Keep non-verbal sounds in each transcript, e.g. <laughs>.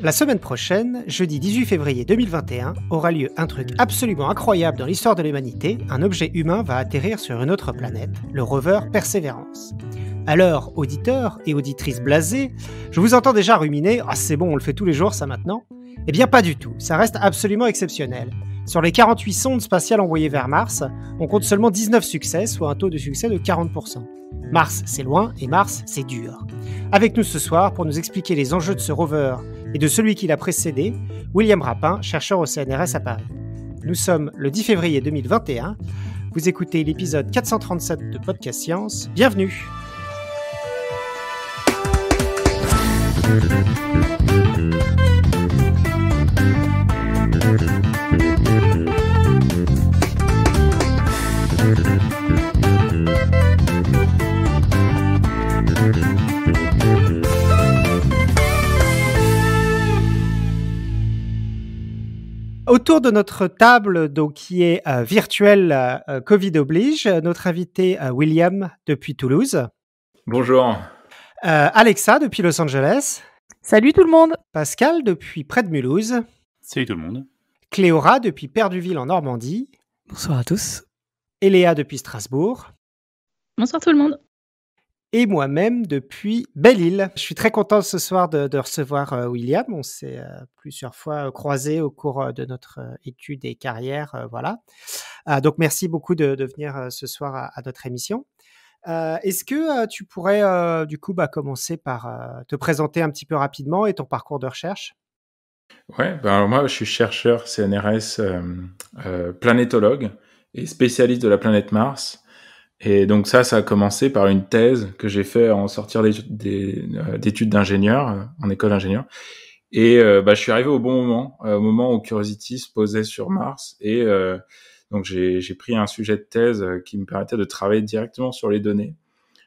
La semaine prochaine, jeudi 18 février 2021, aura lieu un truc absolument incroyable dans l'histoire de l'humanité. Un objet humain va atterrir sur une autre planète, le rover Perseverance. Alors, auditeurs et auditrices blasés, je vous entends déjà ruminer Ah, c'est bon, on le fait tous les jours, ça maintenant Eh bien, pas du tout, ça reste absolument exceptionnel. Sur les 48 sondes spatiales envoyées vers Mars, on compte seulement 19 succès, soit un taux de succès de 40%. Mars, c'est loin et Mars, c'est dur. Avec nous ce soir, pour nous expliquer les enjeux de ce rover et de celui qui l'a précédé, William Rapin, chercheur au CNRS à Paris. Nous sommes le 10 février 2021. Vous écoutez l'épisode 437 de Podcast Science. Bienvenue! Autour de notre table, donc, qui est euh, virtuelle, euh, euh, Covid oblige, notre invité William depuis Toulouse. Bonjour. Alexa depuis Los Angeles. Salut tout le monde. Pascal depuis près de Mulhouse. Salut tout le monde. Cléora depuis Perduville en Normandie. Bonsoir à tous. Et depuis Strasbourg. Bonsoir tout le monde et moi-même depuis Belle-Île. Je suis très content ce soir de, recevoir euh, William. On s'est euh, plusieurs fois euh, croisé au cours de notre étude et carrière. voilà. donc, merci beaucoup de, venir ce soir à, notre émission. Est-ce que tu pourrais, du coup, bah, commencer par te présenter un petit peu rapidement et ton parcours de recherche Ouais, ben alors moi, je suis chercheur CNRS planétologue et spécialiste de la planète Mars. Et donc ça, ça a commencé par une thèse que j'ai fait en sortir euh, d'études d'ingénieur, euh, en école d'ingénieur. Et euh, bah, je suis arrivé au bon moment, au moment où Curiosity se posait sur Mars. Et donc j'ai pris un sujet de thèse qui me permettait de travailler directement sur les données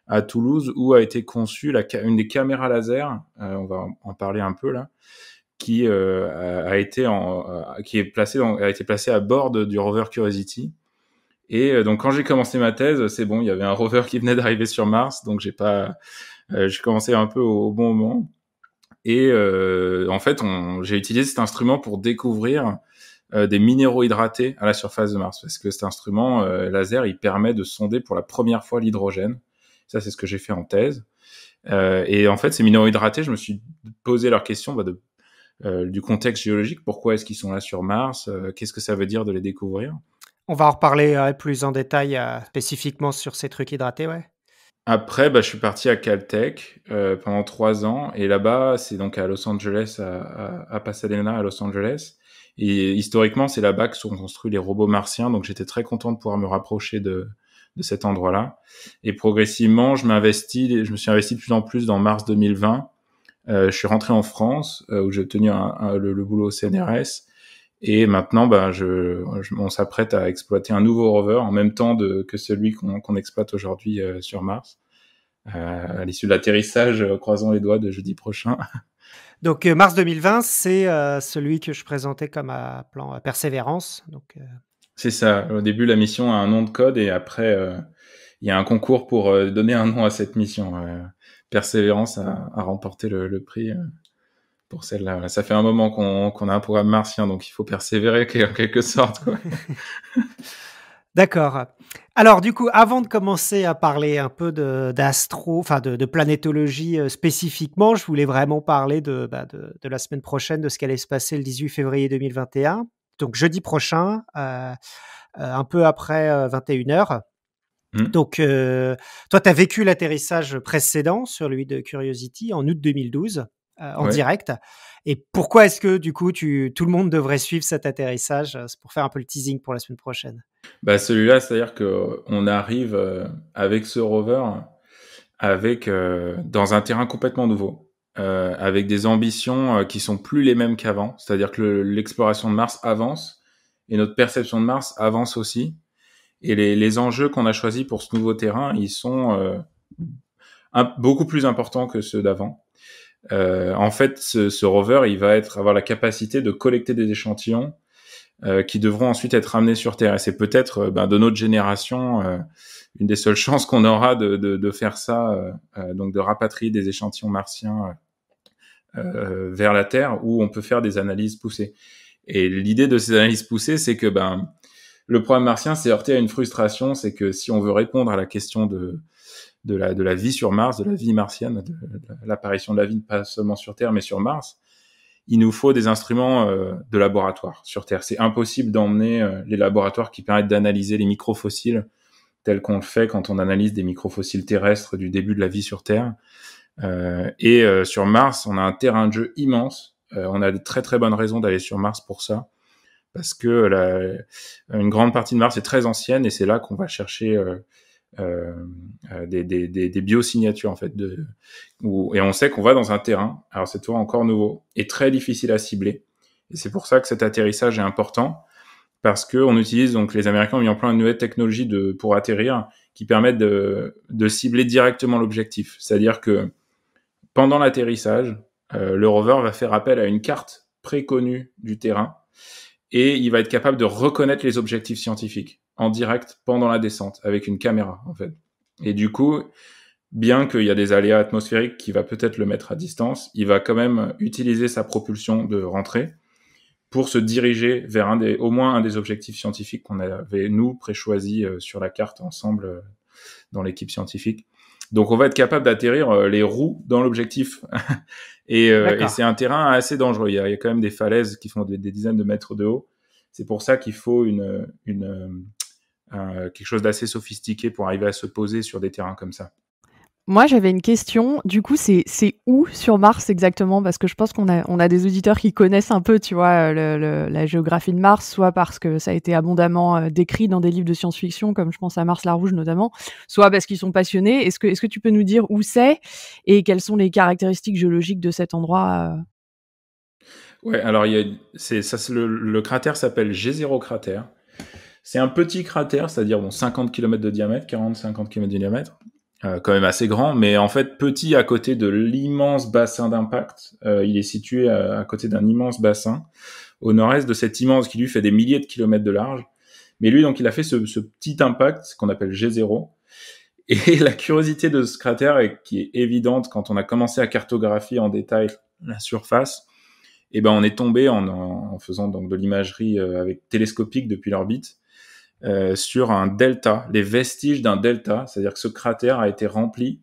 à Toulouse, où a été conçue la, une des caméras laser, on va en parler un peu là, qui, a été en, qui est placée, a été placée à bord du rover Curiosity et euh, donc quand j'ai commencé ma thèse, c'est bon, il y avait un rover qui venait d'arriver sur Mars, donc j'ai pas, euh, j'ai commencé un peu au, bon moment. Et euh, en fait, j'ai utilisé cet instrument pour découvrir euh, des minéraux hydratés à la surface de Mars, parce que cet instrument laser, il permet de sonder pour la première fois l'hydrogène. Ça, c'est ce que j'ai fait en thèse. et en fait, ces minéraux hydratés, je me suis posé leur question bah, de, du contexte géologique. Pourquoi est-ce qu'ils sont là sur Mars Qu'est-ce que ça veut dire de les découvrir on va en reparler euh, plus en détail euh, spécifiquement sur ces trucs hydratés, Après, bah, je suis parti à Caltech euh, pendant trois ans. Et là-bas, c'est donc à Los Angeles, à, Pasadena, à Los Angeles. Et historiquement, c'est là-bas que sont construits les robots martiens. Donc j'étais très content de pouvoir me rapprocher de, cet endroit-là. Et progressivement, je m'investis, je me suis investi de plus en plus dans mars 2020. je suis rentré en France où j'ai obtenu le, le, boulot au CNRS et maintenant, ben, je, on s'apprête à exploiter un nouveau rover en même temps que celui qu'on exploite aujourd'hui euh, sur Mars. Euh, à l'issue de l'atterrissage, euh, croisons les doigts de jeudi prochain. <laughs> Donc mars 2020, c'est celui que je présentais comme à plan persévérance. Donc c'est ça. Au début, la mission a un nom de code et après, il y a un concours pour donner un nom à cette mission. Persévérance a, remporté le, le prix pour celle-là. Ça fait un moment qu'on a un programme martien, donc il faut persévérer en quelque sorte. <laughs> D'accord. Alors du coup, avant de commencer à parler un peu d'astro, enfin de, planétologie euh, spécifiquement, je voulais vraiment parler bah, de, la semaine prochaine, de ce qui allait se passer le 18 février 2021, donc jeudi prochain, euh, euh, un peu après 21h. Hmm. Donc, toi, tu as vécu l'atterrissage précédent, sur lui de Curiosity, en août 2012. Euh, en direct. Et pourquoi est-ce que du coup tu, tout le monde devrait suivre cet atterrissage C'est euh, pour faire un peu le teasing pour la semaine prochaine. Bah celui-là, c'est-à-dire que on arrive euh, avec ce rover, avec dans un terrain complètement nouveau, avec des ambitions qui sont plus les mêmes qu'avant. C'est-à-dire que l'exploration de Mars avance et notre perception de Mars avance aussi. Et les, enjeux qu'on a choisis pour ce nouveau terrain, ils sont beaucoup plus importants que ceux d'avant. Euh, en fait, ce, rover, il va être avoir la capacité de collecter des échantillons euh, qui devront ensuite être ramenés sur Terre. Et c'est peut-être euh, ben, de notre génération une des seules <laughs> chances qu'on aura de, faire ça, donc de rapatrier des échantillons martiens vers la Terre, où on peut faire des analyses poussées. Et l'idée de ces analyses poussées, c'est que ben le problème martien s'est heurté à une frustration, c'est que si on veut répondre à la question de de la, vie sur Mars, de la vie martienne, de, l'apparition de la vie pas seulement sur Terre mais sur Mars, il nous faut des instruments euh, de laboratoire sur Terre. C'est impossible d'emmener euh, les laboratoires qui permettent d'analyser les microfossiles tels qu'on le fait quand on analyse des microfossiles terrestres du début de la vie sur Terre. Euh, et sur Mars, on a un terrain de jeu immense. on a de très très bonnes raisons d'aller sur Mars pour ça parce que une grande partie de Mars est très ancienne et c'est là qu'on va chercher euh, euh, des, des, des, des, biosignatures en fait de, où, et on sait qu'on va dans un terrain alors cette fois encore nouveau et très difficile à cibler et c'est pour ça que cet atterrissage est important parce que on utilise donc les Américains ont mis en place une nouvelle technologie de pour atterrir qui permet de, de cibler directement l'objectif. C'est-à-dire que pendant l'atterrissage, euh, le rover va faire appel à une carte préconnue du terrain et il va être capable de reconnaître les objectifs scientifiques en direct pendant la descente avec une caméra en fait. Et du coup, bien qu'il y a des aléas atmosphériques qui va peut-être le mettre à distance, il va quand même utiliser sa propulsion de rentrée pour se diriger vers un des, au moins un des objectifs scientifiques qu'on avait nous préchoisis euh, sur la carte ensemble euh, dans l'équipe scientifique. Donc on va être capable d'atterrir euh, les roues dans l'objectif. <laughs> et, c'est un terrain assez dangereux. Il y, a, quand même des falaises qui font des, des dizaines de mètres de haut. C'est pour ça qu'il faut une, une, euh, quelque chose d'assez sophistiqué pour arriver à se poser sur des terrains comme ça. Moi, j'avais une question. Du coup, c'est où sur Mars exactement Parce que je pense qu'on a, des auditeurs qui connaissent un peu, tu vois, euh, la géographie de Mars, soit parce que ça a été abondamment euh, décrit dans des livres de science-fiction, comme je pense à Mars la Rouge notamment, soit parce qu'ils sont passionnés. Est-ce que, tu peux nous dire où c'est et quelles sont les caractéristiques géologiques de cet endroit Ouais, alors il ça, le, cratère s'appelle G0 cratère. C'est un petit cratère, c'est-à-dire bon, 50 km de diamètre, 40-50 km de diamètre, euh, quand même assez grand, mais en fait petit à côté de l'immense bassin d'impact. Euh, il est situé à, côté d'un immense bassin au nord-est de cet immense qui lui fait des milliers de kilomètres de large. Mais lui, donc, il a fait ce, petit impact qu'on appelle G0. Et <laughs> la curiosité de ce cratère, qui est évidente quand on a commencé à cartographier en détail la surface, eh ben on est tombé en, en faisant donc de l'imagerie euh, avec télescopique depuis l'orbite euh, sur un delta, les vestiges d'un delta, c'est-à-dire que ce cratère a été rempli.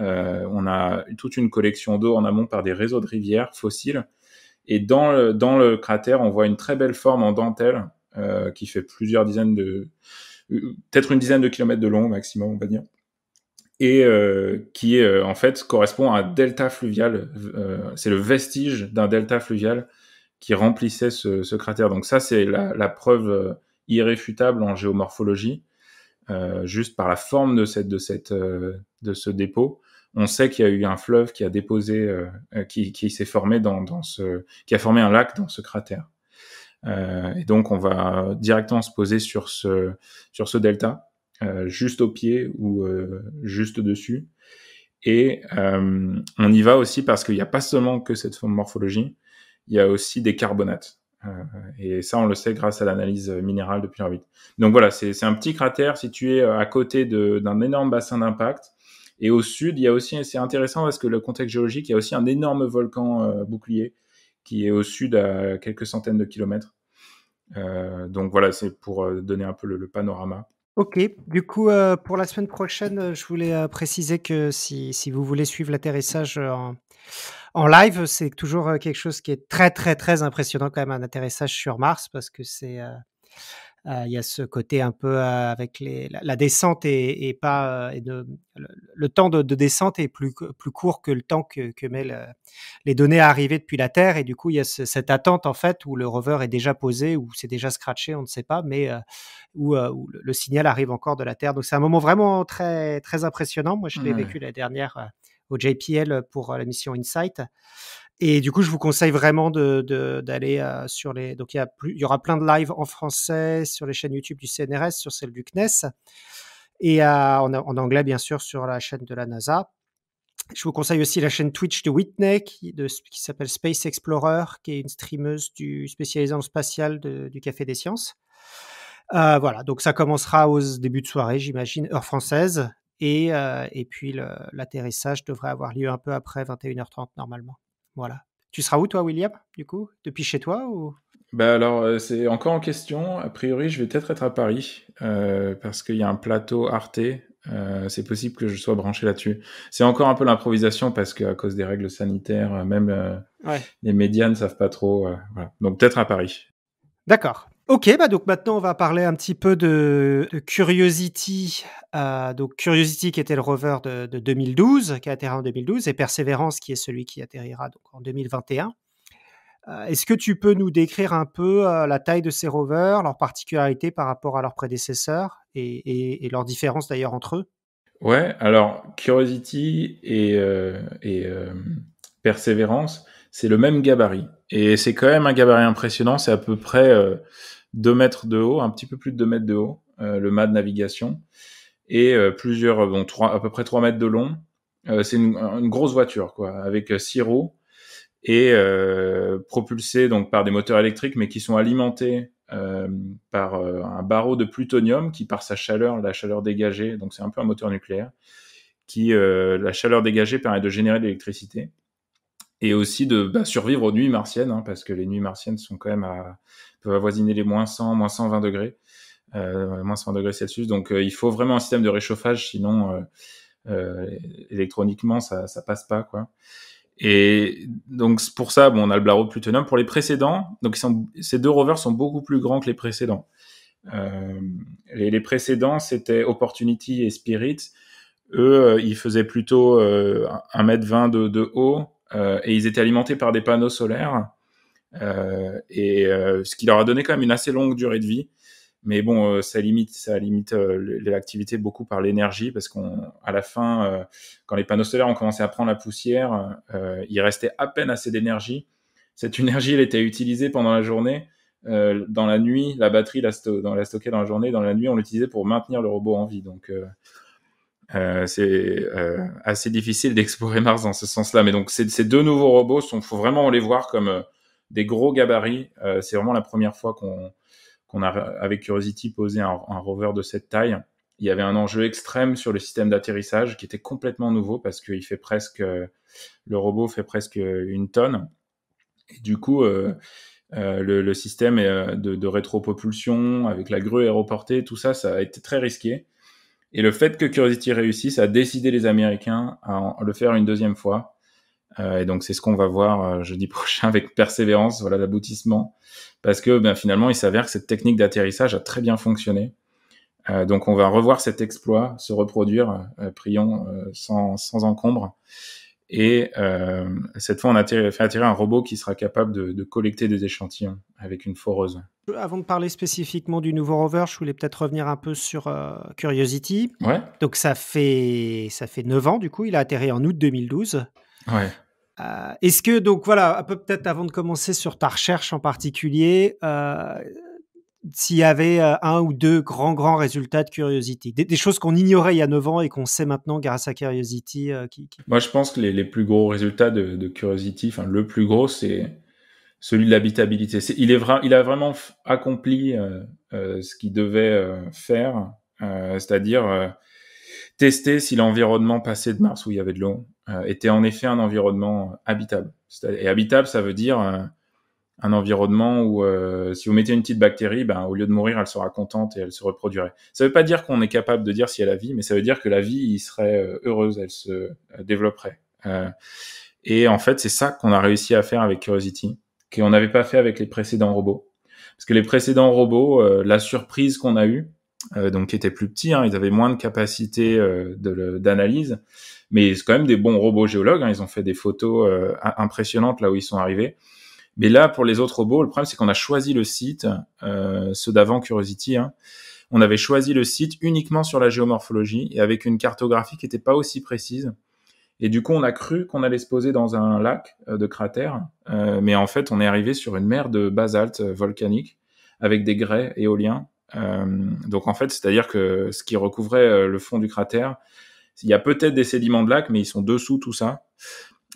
Euh, on a toute une collection d'eau en amont par des réseaux de rivières fossiles. Et dans le, dans le cratère, on voit une très belle forme en dentelle euh, qui fait plusieurs dizaines de... peut-être une dizaine de kilomètres de long maximum, on va dire. Et qui, en fait, correspond à un delta fluvial. c'est le vestige d'un delta fluvial qui remplissait ce, cratère. Donc ça, c'est la preuve irréfutable en géomorphologie, euh, juste par la forme de, cette, de, cette, euh, de ce dépôt. On sait qu'il y a eu un fleuve qui a déposé, euh, qui, s'est formé dans, ce, qui a formé un lac dans ce cratère. et donc, on va directement se poser sur ce, sur ce delta, juste au pied ou juste dessus. Et on y va aussi parce qu'il n'y a pas seulement que cette forme morphologie, il y a aussi des carbonates. Euh, et ça, on le sait grâce à l'analyse minérale depuis l'orbite. Donc voilà, c'est un petit cratère situé euh, à côté d'un énorme bassin d'impact. Et au sud, il y a aussi, c'est intéressant parce que le contexte géologique, il y a aussi un énorme volcan euh, bouclier qui est au sud à quelques centaines de kilomètres. donc voilà, c'est pour donner un peu le, panorama. Ok, du coup, pour la semaine prochaine, je voulais préciser que si, si vous voulez suivre l'atterrissage en en live, c'est toujours quelque chose qui est très, très, très impressionnant quand même, un atterrissage sur Mars, parce que c'est. Il y a ce côté un peu avec les, la, descente et, pas et de, le, temps de, descente est plus, plus court que le temps que, que met les données à arriver depuis la Terre et du coup il y a cette attente en fait où le rover est déjà posé ou c'est déjà scratché on ne sait pas mais où, le, signal arrive encore de la Terre donc c'est un moment vraiment très très impressionnant moi je l'ai vécu la dernière au JPL pour euh, la mission Insight. Et du coup, je vous conseille vraiment d'aller euh, sur les. Donc, il y, il y aura plein de lives en français sur les chaînes YouTube du CNRS, sur celle du CNES, et euh, en, anglais, bien sûr, sur la chaîne de la NASA. Je vous conseille aussi la chaîne Twitch de Whitney, qui, qui s'appelle Space Explorer, qui est une streameuse du, spécialisée spatial du Café des Sciences. voilà, donc ça commencera au début de soirée, j'imagine, heure française, et, et puis l'atterrissage devrait avoir lieu un peu après 21h30 normalement. Voilà. Tu seras où toi, William, du coup Depuis chez toi ou bah, alors, c'est encore en question. A priori, je vais peut-être être à Paris parce qu'il y a un plateau Arte. c'est possible que je sois branché là-dessus. C'est encore un peu l'improvisation parce qu'à cause des règles sanitaires, même les médias ne savent pas trop. Donc peut-être à Paris. D'accord. Ok, bah, donc maintenant on va parler un petit peu de, Curiosity. Euh, donc Curiosity qui était le rover de, de 2012, qui a atterri en 2012, et Perseverance qui est celui qui atterrira donc en 2021. Euh, est-ce que tu peux nous décrire un peu euh, la taille de ces rovers, leurs particularités par rapport à leurs prédécesseurs et, et, et leurs différences d'ailleurs entre eux Ouais, alors Curiosity et, et Perseverance, c'est le même gabarit. Et c'est quand même un gabarit impressionnant, c'est à peu près 2 mètres de haut, un petit peu plus de 2 mètres de haut, euh, le mât de navigation, et euh, plusieurs, euh, bon, à peu près 3 mètres de long. c'est une, grosse voiture, quoi, avec 6 roues et propulsée donc par des moteurs électriques, mais qui sont alimentés par un barreau de plutonium qui, par sa chaleur, la chaleur dégagée, donc c'est un peu un moteur nucléaire, qui la chaleur dégagée permet de générer de l'électricité et aussi de bah, survivre aux nuits martiennes, hein, parce que les nuits martiennes sont quand même à voisiner avoisiner les moins 100, moins 120 degrés, euh, moins 100 degrés Celsius. Donc euh, il faut vraiment un système de réchauffage, sinon euh, électroniquement ça, ça passe pas quoi. Et donc pour ça, bon, on a le Blaro Plutonium. Pour les précédents, donc ces deux rovers sont beaucoup plus grands que les précédents. les, précédents, c'était Opportunity et Spirit. Eux, ils faisaient plutôt 1,20 1m20 de, haut et ils étaient alimentés par des panneaux solaires. Euh, et euh, ce qui leur a donné quand même une assez longue durée de vie. Mais bon, euh, ça limite, ça limite l'activité beaucoup par l'énergie parce qu'on, à la fin, quand les panneaux solaires ont commencé à prendre la poussière, il restait à peine assez d'énergie. Cette énergie, elle était utilisée pendant la journée. dans la nuit, la batterie la, dans, la stockait dans la journée, dans la nuit, on l'utilisait pour maintenir le robot en vie. Donc, c'est assez difficile d'explorer Mars dans ce sens-là. Mais donc, ces, deux nouveaux robots, il faut vraiment les voir comme des gros gabarits. Euh, c'est vraiment la première fois qu'on qu'on a, avec Curiosity, posé un, rover de cette taille. Il y avait un enjeu extrême sur le système d'atterrissage qui était complètement nouveau parce qu'il fait presque, le robot fait presque une tonne. Et du coup, euh, euh, le, système de, de, rétropropulsion avec la grue aéroportée, tout ça, ça a été très risqué. Et le fait que Curiosity réussisse a décidé les Américains à le faire une deuxième fois. Euh, et donc c'est ce qu'on va voir euh, jeudi <laughs> prochain avec persévérance, voilà l'aboutissement, parce que ben, finalement il s'avère que cette technique d'atterrissage a très bien fonctionné. Euh, donc on va revoir cet exploit se reproduire, prions sans, sans, encombre. Et cette fois, on a fait atterrir un robot qui sera capable de, collecter des échantillons avec une foreuse. Avant de parler spécifiquement du nouveau rover, je voulais peut-être revenir un peu sur Curiosity. Ouais. Donc ça fait ça fait 9 ans du coup, il a atterri en août 2012. Ouais. Euh, est-ce que, donc voilà, peut-être avant de commencer sur ta recherche en particulier, euh, s'il y avait euh, un ou deux grands, grands résultats de Curiosity Des, choses qu'on ignorait il y a 9 ans et qu'on sait maintenant grâce à Curiosity Moi, je pense que les, plus gros résultats de, Curiosity, enfin, le plus gros, c'est celui de l'habitabilité. Il, est il a vraiment accompli ce qu'il devait faire, c'est-à-dire tester si l'environnement passé de Mars où il y avait de l'eau euh, était en effet un environnement euh, habitable. Et habitable, ça veut dire euh, un environnement où si vous mettez une petite bactérie, ben, au lieu de mourir, elle sera contente et elle se reproduirait. Ça veut pas dire qu'on est capable de dire si elle a vie, mais ça veut dire que la vie il serait heureuse, elle se développerait. et en fait, c'est ça qu'on a réussi à faire avec Curiosity, qu'on n'avait pas fait avec les précédents robots. Parce que les précédents robots, la surprise qu'on a eue, euh, donc qui étaient plus petits, hein. ils avaient moins de capacité euh, d'analyse, mais c'est quand même des bons robots géologues, hein. ils ont fait des photos euh, impressionnantes là où ils sont arrivés. Mais là, pour les autres robots, le problème c'est qu'on a choisi le site, ceux d'avant Curiosity, hein. on avait choisi le site uniquement sur la géomorphologie et avec une cartographie qui n'était pas aussi précise. Et du coup, on a cru qu'on allait se poser dans un lac de cratère, mais en fait, on est arrivé sur une mer de basalte volcanique avec des grès éoliens euh, donc en fait, c'est-à-dire que ce qui recouvrait euh, le fond du cratère, il y a peut-être des sédiments de lac, mais ils sont dessous tout ça.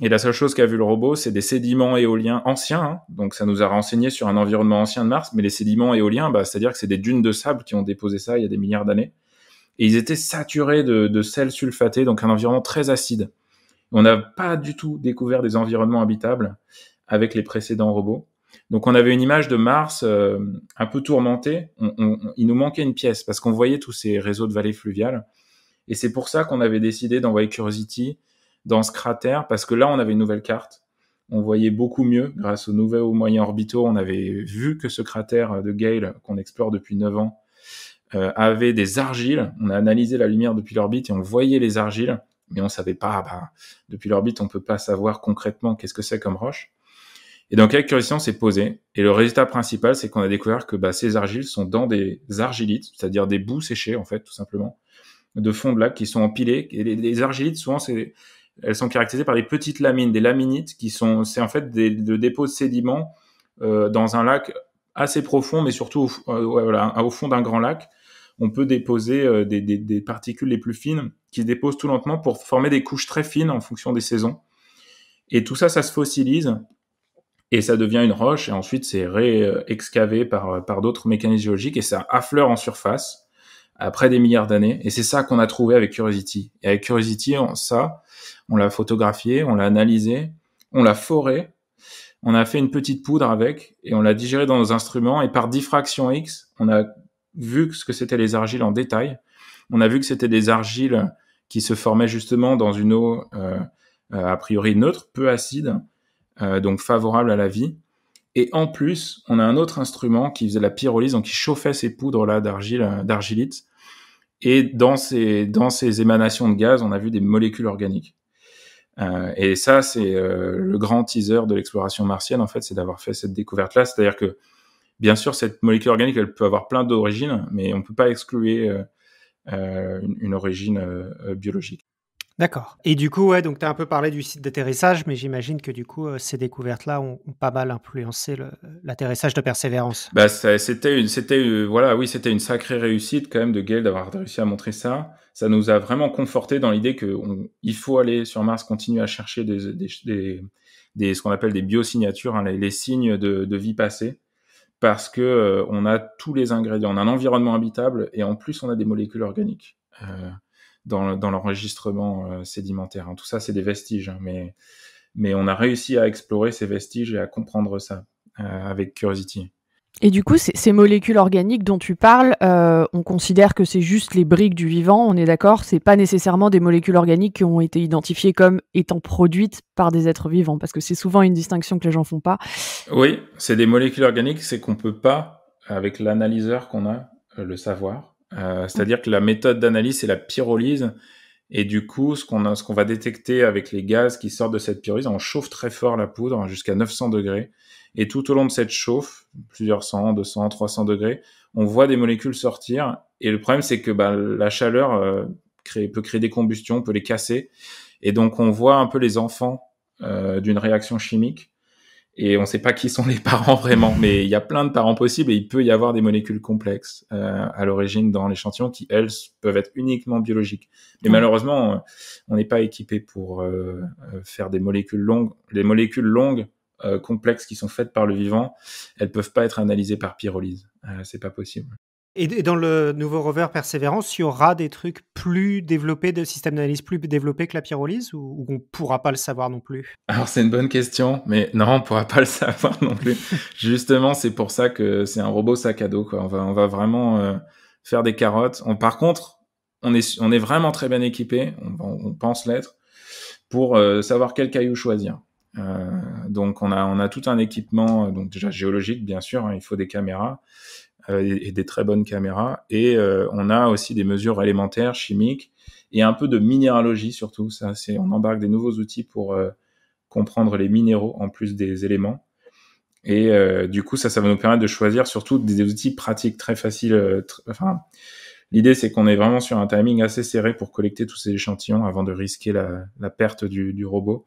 Et la seule chose qu'a vu le robot, c'est des sédiments éoliens anciens. Hein. Donc ça nous a renseigné sur un environnement ancien de Mars, mais les sédiments éoliens, bah, c'est-à-dire que c'est des dunes de sable qui ont déposé ça il y a des milliards d'années. Et ils étaient saturés de, de sel sulfaté, donc un environnement très acide. On n'a pas du tout découvert des environnements habitables avec les précédents robots. Donc on avait une image de Mars euh, un peu tourmentée. il nous manquait une pièce parce qu'on voyait tous ces réseaux de vallées fluviales. Et c'est pour ça qu'on avait décidé d'envoyer Curiosity dans ce cratère parce que là on avait une nouvelle carte. On voyait beaucoup mieux grâce aux nouveaux moyens orbitaux. On avait vu que ce cratère de Gale qu'on explore depuis 9 ans euh, avait des argiles. On a analysé la lumière depuis l'orbite et on voyait les argiles, mais on savait pas. Bah, depuis l'orbite, on ne peut pas savoir concrètement qu'est-ce que c'est comme roche. Et donc avec la question s'est posé. Et le résultat principal, c'est qu'on a découvert que bah, ces argiles sont dans des argilites, c'est-à-dire des bouts séchés, en fait, tout simplement, de fond de lac qui sont empilés. Et les, argilites, souvent, c'est elles sont caractérisées par des petites lamines, des laminites, qui sont, c'est en fait des, dépôts de sédiments euh, dans un lac assez profond, mais surtout au, euh, voilà, au fond d'un grand lac. On peut déposer euh, des, des, des, particules les plus fines qui se déposent tout lentement pour former des couches très fines en fonction des saisons. Et tout ça, ça se fossilise et ça devient une roche, et ensuite c'est réexcavé par, par d'autres mécanismes géologiques, et ça affleure en surface après des milliards d'années, et c'est ça qu'on a trouvé avec Curiosity. Et avec Curiosity, on, ça, on l'a photographié, on l'a analysé, on l'a foré, on a fait une petite poudre avec, et on l'a digéré dans nos instruments, et par diffraction X, on a vu ce que c'était les argiles en détail, on a vu que c'était des argiles qui se formaient justement dans une eau euh, euh a priori neutre, peu acide, euh, donc favorable à la vie. Et en plus, on a un autre instrument qui faisait la pyrolyse, donc qui chauffait ces poudres là d'argile, euh, d'argilite. Et dans ces dans ces émanations de gaz, on a vu des molécules organiques. Euh, et ça, c'est le grand teaser de l'exploration martienne, en fait, c'est d'avoir fait cette découverte-là. C'est-à-dire que, bien sûr, cette molécule organique, elle peut avoir plein d'origines, mais on ne peut pas exclure une, origine biologique. D'accord. Et du coup, ouais, donc tu as un peu parlé du site d'atterrissage, mais j'imagine que du coup, euh, ces découvertes-là ont, pas mal influencé l'atterrissage de Persévérance. Bah, c'était une, c'était, euh, voilà, oui, c'était une sacrée réussite quand même de Gale d'avoir réussi à montrer ça. Ça nous a vraiment conforté dans l'idée qu'il faut aller sur Mars, continuer à chercher des, des, ce qu'on appelle des biosignatures, hein, les, signes de, vie passée, parce que euh, on a tous les ingrédients, on a un environnement habitable et en plus on a des molécules organiques dans, l'enregistrement euh, sédimentaire. Hein. Tout ça, c'est des vestiges, hein, mais, on a réussi à explorer ces vestiges et à comprendre ça euh, avec Curiosity. Et du coup, ces molécules organiques dont tu parles, euh, on considère que c'est juste les briques du vivant, on est d'accord C'est pas nécessairement des molécules organiques qui ont été identifiées comme étant produites par des êtres vivants, parce que c'est souvent une distinction que les gens font pas. Oui, c'est des molécules organiques, c'est qu'on peut pas, avec l'analyseur qu'on a, le savoir. Euh, c'est-à-dire que la méthode d'analyse, c'est la pyrolyse. Et du coup, ce qu'on va détecter avec les gaz qui sortent de cette pyrolyse, on chauffe très fort la poudre hein, jusqu'à 900 degrés. Et tout au long de cette chauffe, plusieurs 100, 200, 300 degrés, on voit des molécules sortir. Et le problème, c'est que bah, la chaleur euh, peut créer des combustions, peut les casser. Et donc, on voit un peu les enfants euh, d'une réaction chimique et on ne sait pas qui sont les <laughs> parents vraiment, mais il y a plein de parents possibles et il peut y avoir des molécules complexes euh, à l'origine dans l'échantillon qui, elles, peuvent être uniquement biologiques. Mais malheureusement, euh, on n'est pas équipé pour euh, faire des molécules longues. Les molécules longues, complexes qui sont faites par le vivant, elles peuvent pas être analysées par pyrolyse. c'est pas possible. Et, dans le nouveau rover Perseverance, il y aura des trucs plus développés, des systèmes d'analyse plus développés que la pyrolyse ou, on ne pourra pas le savoir non plus Alors c'est une bonne question, mais non, on ne pourra pas <laughs> le savoir non plus. Justement, c'est pour ça que c'est un robot sac à dos. Quoi. On, va, on va vraiment euh, faire des carottes. par contre, on est, on est vraiment très bien équipé, on, pense l'être, pour euh, savoir quel caillou choisir. Euh, donc on a, on a tout un équipement, donc déjà géologique bien sûr, hein, il faut des caméras, euh, et, des très bonnes caméras. Et euh, on a aussi des mesures élémentaires, chimiques et un peu de minéralogie surtout. Ça, c'est on embarque des nouveaux outils pour euh, comprendre les minéraux en plus des éléments. Et du coup, ça, ça va nous permettre de choisir surtout des, outils pratiques très faciles, enfin, L'idée, c'est qu'on est vraiment sur un timing assez serré pour collecter tous ces échantillons avant de risquer la, perte du, robot.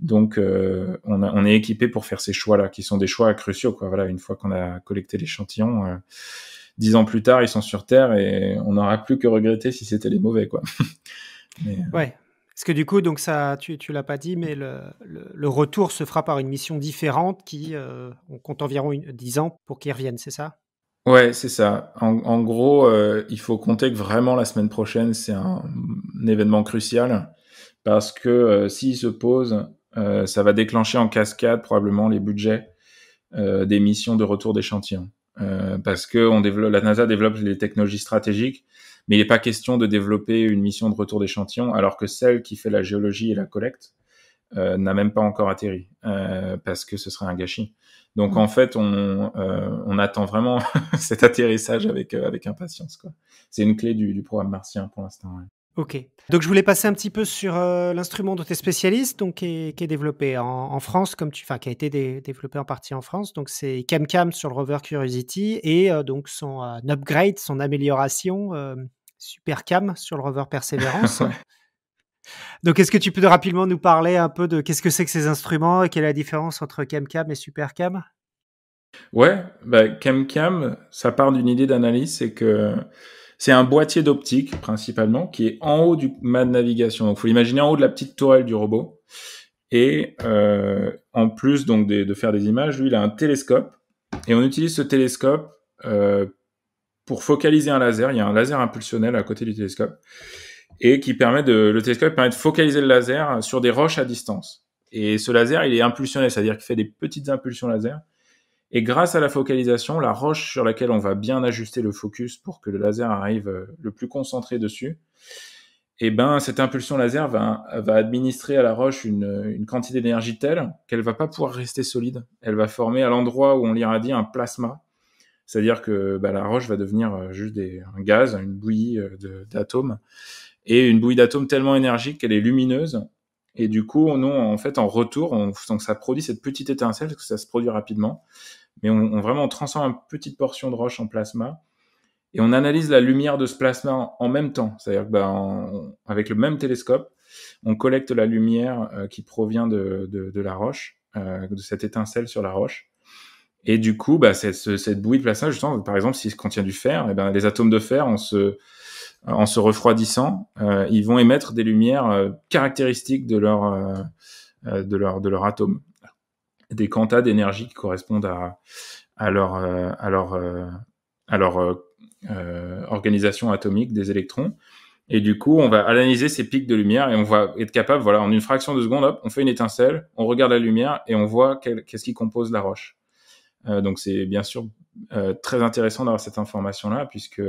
Donc, euh, on, est équipé pour faire ces choix-là, qui sont des choix cruciaux. Quoi. Voilà, une fois qu'on a collecté l'échantillon, euh, dix ans plus tard, ils sont sur Terre et on n'aura plus que regretter si c'était les mauvais. Quoi. <laughs> Euh, ouais. Parce que du coup, donc ça, tu, tu l'as pas dit, mais le, retour se fera par une mission différente qui, on compte environ dix ans pour qu'ils reviennent, c'est ça Ouais, c'est ça. En, gros, euh, il faut compter que vraiment la semaine prochaine, c'est un, événement crucial parce que euh, s'il se pose, euh, ça va déclencher en cascade probablement les budgets des missions de retour d'échantillons. parce que la NASA développe les technologies stratégiques, mais il n'est pas question de développer une mission de retour d'échantillons alors que celle qui fait la géologie et la collecte n'a même pas encore atterri, parce que ce serait un gâchis. Donc mm. en fait, on, euh, attend vraiment <laughs> cet atterrissage avec, euh, impatience. C'est une clé du, programme martien pour l'instant. Ok. Donc je voulais passer un petit peu sur euh, l'instrument de tes spécialistes, donc qui est, développé en, France, comme tu, enfin qui a été développé en partie en France. Donc c'est CamCam sur le rover Curiosity et donc son upgrade, son amélioration SuperCam sur le rover Perseverance. <laughs> Donc, est-ce que tu peux rapidement nous parler un peu de qu'est-ce que c'est que ces instruments et quelle est la différence entre CamCam et SuperCam Ouais, bah, CamCam, ça part d'une idée d'analyse, c'est que c'est un boîtier d'optique principalement qui est en haut du mât de navigation. Donc, faut l'imaginer en haut de la petite tourelle du robot. Et euh, en plus donc de, faire des images, lui, il a un télescope. Et on utilise ce télescope euh, pour focaliser un laser. Il y a un laser impulsionnel à côté du télescope et qui permet de, le télescope permet de focaliser le laser sur des roches à distance. Et ce laser, il est impulsionné, c'est-à-dire qu'il fait des petites impulsions laser. Et grâce à la focalisation, la roche sur laquelle on va bien ajuster le focus pour que le laser arrive euh, le plus concentré dessus, et eh ben, cette impulsion laser va, va administrer à la roche une, une quantité d'énergie telle qu'elle va pas pouvoir rester solide. Elle va former à l'endroit où on l'irradie un plasma. C'est-à-dire que bah, la roche va devenir euh, juste des, un gaz, une bouillie euh, d'atomes et une bouille d'atomes tellement énergique qu'elle est lumineuse. Et du coup, on en fait en retour, on, donc ça produit cette petite étincelle parce que ça se produit rapidement. Mais on, on vraiment on transforme une petite portion de roche en plasma et on analyse la lumière de ce plasma en, même temps. C'est-à-dire que ben, avec le même télescope, on collecte la lumière euh, qui provient de, de, de la roche, euh, de cette étincelle sur la roche. Et du coup, bah, cette, cette de plasma, justement, par exemple, si elle contient du fer, et eh ben, les atomes de fer, on se, en se refroidissant, euh, ils vont émettre des lumières euh, caractéristiques de leur, euh, de de leur atome. Des quantas d'énergie qui correspondent à, à leur, organisation atomique des électrons. Et du coup, on va analyser ces pics de lumière et on va être capable, voilà, en une fraction de seconde, hop, on fait une étincelle, on regarde la lumière et on voit qu'est-ce qui compose la roche. donc c'est bien sûr très intéressant d'avoir cette information-là puisque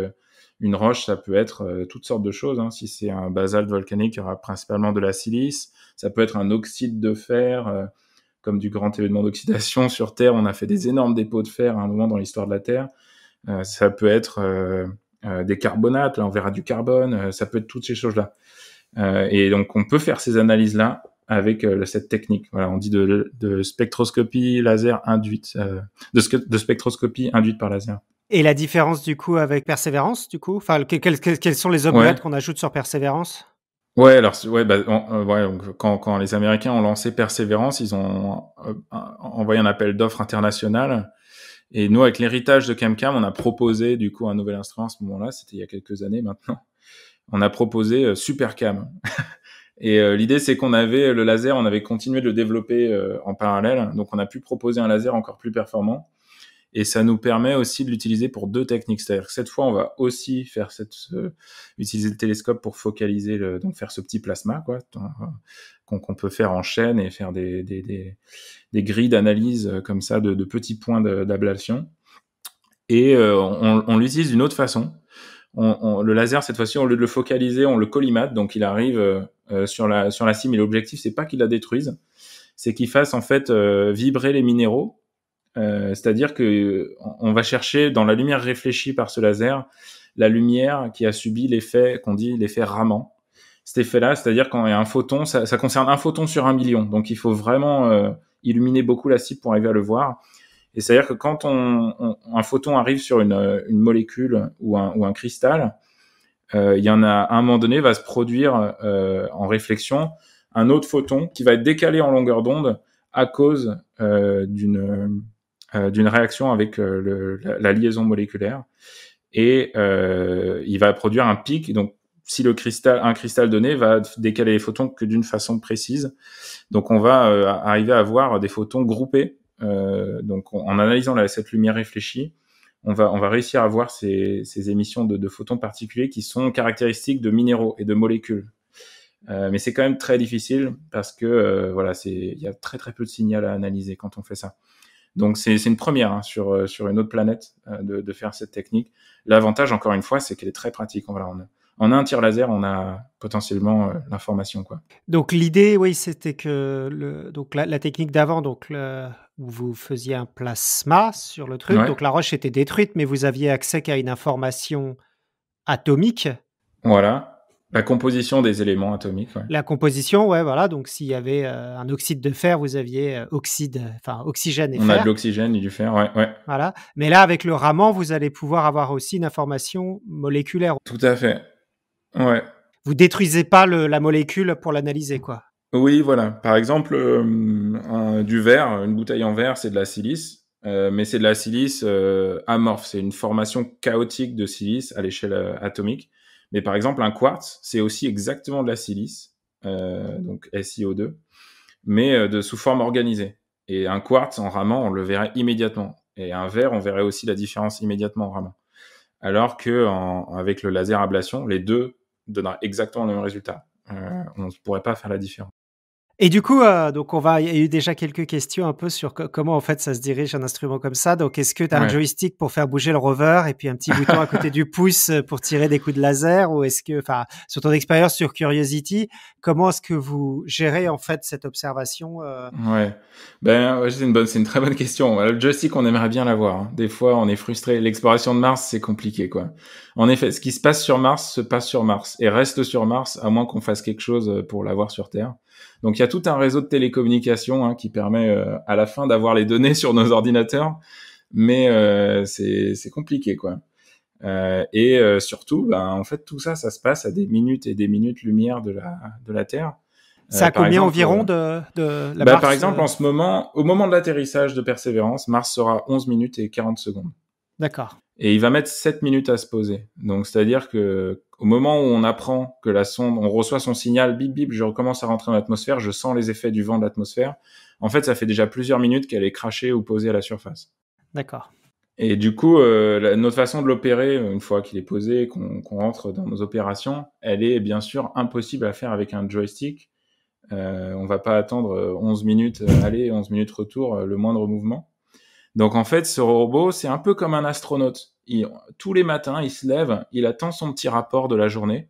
une roche, ça peut être euh, toutes sortes de choses. Hein. Si c'est un basalte volcanique, il y aura principalement de la silice. Ça peut être un oxyde de fer, euh, comme du grand événement d'oxydation <laughs> sur Terre. On a fait des énormes dépôts de fer à un moment dans l'histoire de la Terre. Euh, ça peut être des carbonates. Là, on verra du carbone. ça peut être toutes ces choses-là. et donc, on peut faire ces analyses-là avec cette technique. Voilà, on dit de, spectroscopie laser induite, de, spectroscopie induite par laser. Et la différence du coup avec Persévérance, du coup, enfin, quels sont les objets qu'on ajoute sur Persévérance Ouais, alors ouais, bah, euh, ouais, donc, quand, quand, les Américains ont lancé Persévérance, ils ont euh, envoyé un appel d'offre international. Et nous, avec l'héritage de CamCam, on a proposé du coup un nouvel instrument à ce moment-là. C'était il y a quelques années maintenant. On a proposé euh, SuperCam. <laughs> et l'idée, c'est qu'on avait le laser, on avait continué de le développer en parallèle. Donc, on a pu proposer un laser encore plus performant et ça nous permet aussi de l'utiliser pour deux techniques. C'est-à-dire que cette fois, on va aussi faire cette, utiliser le télescope pour focaliser, le, donc faire ce petit plasma quoi, qu'on, peut faire en chaîne et faire des, des, des, des grilles d'analyse euh, comme ça de, de petits points d'ablation. Et euh, on, on, l'utilise d'une autre façon. On, le laser, cette fois-ci, au lieu de le focaliser, on le collimate, donc il arrive euh, sur, la, sur la cime. Et l'objectif, c'est pas qu'il la détruise, c'est qu'il fasse en fait vibrer les minéraux euh, c'est-à-dire que on va chercher dans la lumière réfléchie par ce laser la lumière qui a subi l'effet qu'on dit l'effet Raman. Cet effet-là, c'est-à-dire quand il y a un photon, ça, concerne un photon sur un million. Donc il faut vraiment euh, illuminer beaucoup la cible pour arriver à le voir. Et c'est-à-dire que quand un photon arrive sur euh, une, molécule ou un, ou un cristal, il y en a à un moment donné va se produire en réflexion un autre photon qui va être décalé en longueur d'onde à cause d'une euh, d'une réaction avec euh, la, liaison moléculaire et euh, il va produire un pic. Donc si le cristal, un cristal donné va décaler les photons que d'une façon précise. Donc on va arriver à voir des photons groupés. donc en analysant cette lumière réfléchie, on va, on va réussir à voir ces, ces émissions de, photons particuliers qui sont caractéristiques de minéraux et de molécules. mais c'est quand même très difficile parce que voilà, c'est il y a très très peu de signal à analyser quand on fait ça. Donc c'est une première hein, sur, euh, sur une autre planète euh, de, faire cette technique. L'avantage, encore une fois, c'est qu'elle est très pratique. Voilà, on, a, en un tir laser, on a potentiellement euh, l'information. Quoi. Donc l'idée, oui, c'était que donc la, technique d'avant, donc où vous faisiez un plasma sur le truc, donc la roche était détruite, mais vous aviez accès à une information atomique. Voilà. La composition des éléments atomiques. La composition, ouais, voilà. Donc, s'il y avait euh, un oxyde de fer, vous aviez euh, oxyde, enfin oxygène et fer. On a de l'oxygène et du fer, ouais, Voilà. Mais là, avec le raman, vous allez pouvoir avoir aussi une information moléculaire. Tout à fait. Ouais. Vous détruisez pas la molécule pour l'analyser, quoi. Oui, voilà. Par exemple, euh, du verre, une bouteille en verre, c'est de la silice, mais c'est de la silice amorphe. C'est une formation chaotique de silice à l'échelle atomique. Mais par exemple, un quartz, c'est aussi exactement de la silice, euh, mhm. donc SiO2, mais euh, de sous forme organisée. Et un quartz en ramant, on le verrait immédiatement. Et un verre, on verrait aussi la différence immédiatement en ramant. Alors que avec le laser ablation, les deux donneraient exactement le même résultat. Euh, on ne pourrait pas faire la différence. Et du coup, euh, donc on va, il y a eu déjà quelques questions un peu sur comment en fait ça se dirige un instrument comme ça. Donc est-ce que tu as un joystick pour faire bouger le rover et puis un petit bouton à côté du pouce pour tirer des coups de laser ou est-ce que, enfin, sur ton expérience sur Curiosity, comment est-ce que vous gérez en fait cette observation euh? Ouais, ben c'est une bonne, c'est une très bonne question. Le joystick, on aimerait bien l'avoir. Hein. Des fois, on est frustré. L'exploration de Mars, c'est compliqué quoi. En effet, ce qui se passe sur Mars se passe sur Mars et reste sur Mars à moins qu'on fasse quelque chose euh, pour l'avoir sur Terre. Donc il y a tout un réseau de télécommunications hein, qui permet euh, à la fin d'avoir les données <laughs> sur nos ordinateurs, mais euh, c'est compliqué quoi. Euh, et surtout, ben, en fait, tout ça, ça se passe à des minutes et des minutes lumière de la, de la Terre. Ça a combien environ de, la ben, Par exemple, en ce moment, au moment de l'atterrissage de Persévérance, Mars sera 11 minutes et 40 secondes. D'accord et il va mettre 7 minutes à se poser. Donc c'est-à-dire que au moment où on apprend que la sonde, on reçoit son signal, bip bip, je recommence à rentrer dans l'atmosphère, je sens les effets du vent de l'atmosphère. En fait, ça fait déjà plusieurs minutes qu'elle est crachée ou posée à la surface. D'accord. Et du coup, euh, notre façon de l'opérer, une fois qu'il est posé, qu'on rentre dans nos opérations, elle est bien sûr impossible à faire avec un joystick. On euh, on va pas attendre 11 euh, minutes aller, 11 minutes retour, le moindre mouvement. Donc en fait, ce robot, c'est un peu comme un astronaute. tous les matins, il se lève, il attend son petit rapport de la journée,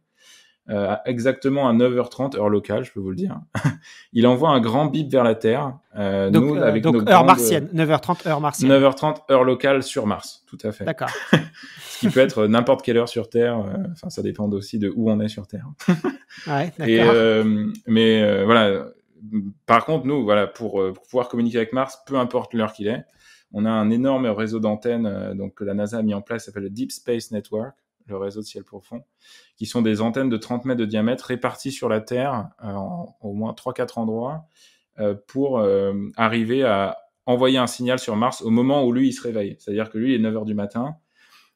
euh, exactement à 9h30, heure locale, je peux vous le dire. <laughs> il envoie un grand bip vers la Terre. Euh, donc, euh, heure martienne, 9h30, heure martienne. 9h30, heure locale sur Mars, tout à fait. D'accord. <laughs> Ce qui peut être n'importe quelle heure sur Terre. Enfin, ça dépend aussi de où on est sur Terre. <laughs> ouais, d'accord. mais voilà. Par contre, nous, voilà, pour pouvoir communiquer avec Mars, peu importe l'heure qu'il est, on a un énorme réseau d'antennes euh, donc, que la NASA a mis en place, ça s'appelle le Deep Space Network, le réseau de ciel profond, qui sont des antennes de 30 mètres de diamètre réparties sur la Terre euh, en au moins 3-4 endroits euh, pour arriver à envoyer un signal sur Mars au moment où lui il se réveille. C'est-à-dire que lui il est 9 h du matin,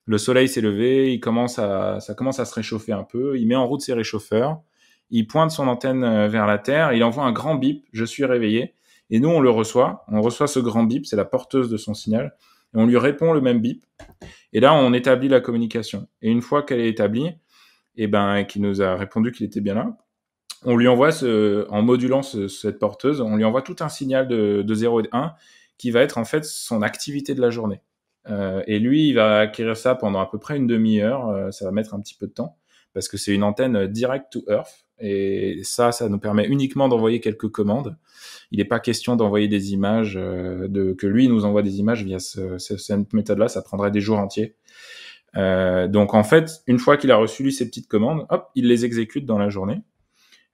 le soleil s'est levé, il commence à, ça commence à se réchauffer un peu, il met en route ses réchauffeurs, il pointe son antenne vers la Terre, il envoie un grand bip, je suis réveillé, et nous, on le reçoit, on reçoit ce grand bip, c'est la porteuse de son signal, et on lui répond le même bip. Et là, on établit la communication. Et une fois qu'elle est établie, et eh ben, qui nous a répondu qu'il était bien là, on lui envoie, ce, en modulant cette porteuse, on lui envoie tout un signal de, 0 et 1 qui va être en fait son activité de la journée. Euh, et lui, il va acquérir ça pendant à peu près une demi-heure. Euh, ça va mettre un petit peu de temps parce que c'est une antenne euh, direct to Earth. Et ça, ça nous permet uniquement d'envoyer quelques commandes. Il n'est pas question d'envoyer des images, euh, de, que lui nous envoie des images via ce, cette méthode-là, ça prendrait des jours entiers. Euh, donc en fait, une fois qu'il a reçu lui ses petites commandes, hop, il les exécute dans la journée.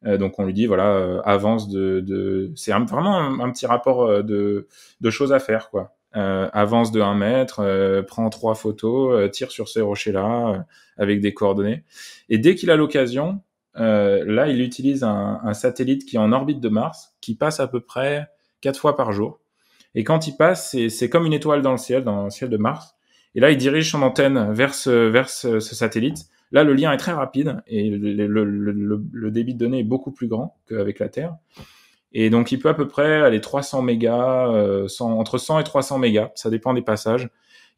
Euh, donc on lui dit voilà avance de, de... c'est vraiment un, petit rapport de, de choses à faire quoi. avance de 1 mètre, prend trois photos, tire sur ces rochers-là avec des coordonnées. Et dès qu'il a l'occasion, euh, là, il utilise un, satellite qui est en orbite de Mars, qui passe à peu près quatre fois par jour. Et quand il passe, c'est comme une étoile dans le ciel, dans le ciel de Mars. Et là, il dirige son antenne vers ce, vers satellite. Là, le lien est très rapide et le, débit de données est beaucoup plus grand qu'avec la Terre. Et donc, il peut à peu près aller 300 mégas, euh, entre 100 et 300 mégas. Ça dépend des passages.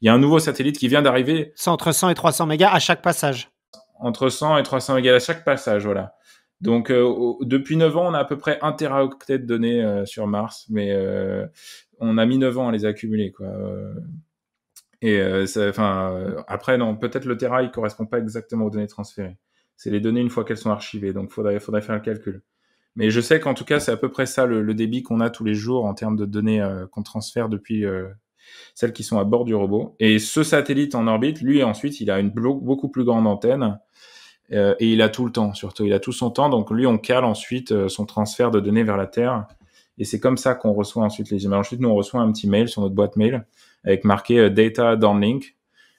Il y a un nouveau satellite qui vient d'arriver. C'est entre 100 et 300 mégas à chaque passage entre 100 et 300 mégas à chaque passage, voilà. Donc euh, depuis 9 ans, on a à peu près 1 teraoctet de données euh, sur Mars, mais euh, on a mis 9 ans à les accumuler, quoi. Et enfin, après non, peut-être le tera il correspond pas exactement aux données transférées. C'est les données une fois qu'elles sont archivées, donc faudrait faudrait faire le calcul. Mais je sais qu'en tout cas, c'est à peu près ça le débit qu'on a tous les jours en termes de données qu'on transfère depuis celles qui sont à bord du robot. Et ce satellite en orbite, lui ensuite, il a une beaucoup plus grande antenne euh, et il a tout le temps, surtout il a tout son temps. Donc lui, on cale ensuite euh, son transfert de données vers la Terre. Et c'est comme ça qu'on reçoit ensuite les images. Ensuite, nous, on reçoit un petit mail sur notre boîte mail avec marqué euh, Data downlink.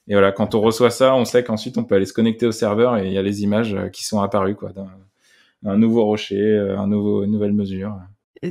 Et voilà, quand on reçoit ça, on sait qu'ensuite, on peut aller se connecter au serveur et il y a les images qui sont apparues, quoi, un nouveau rocher, un nouveau, une nouvelle mesure.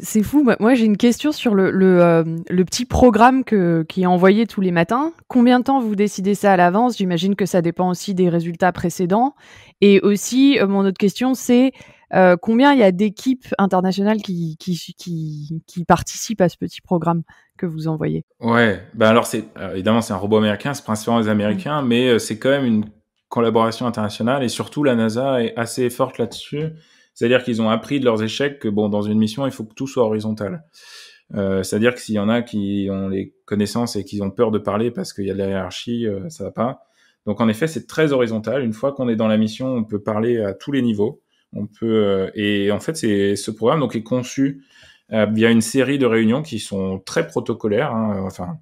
C'est fou. Moi, j'ai une question sur le, euh, le, petit programme que, qui est envoyé tous les matins. Combien de temps vous décidez ça à l'avance J'imagine que ça dépend aussi des résultats précédents. Et aussi, euh, mon autre question, c'est euh, combien il y a d'équipes internationales qui, qui, qui, participent à ce petit programme que vous envoyez Ouais. Ben alors, c'est évidemment, c'est un robot américain, c'est principalement les Américains, mmh. mais c'est quand même une collaboration internationale. Et surtout, la NASA est assez forte là-dessus. C'est-à-dire qu'ils ont appris de leurs échecs que bon, dans une mission, il faut que tout soit horizontal. Euh, c'est-à-dire que s'il y en a qui ont les connaissances et qu'ils ont peur de parler parce qu'il y a de la hiérarchie, euh, ça va pas. Donc en effet, c'est très horizontal. Une fois qu'on est dans la mission, on peut parler à tous les niveaux. On peut euh, et en fait, c'est ce programme donc est conçu euh, via une série de réunions qui sont très protocolaires. Hein. Enfin,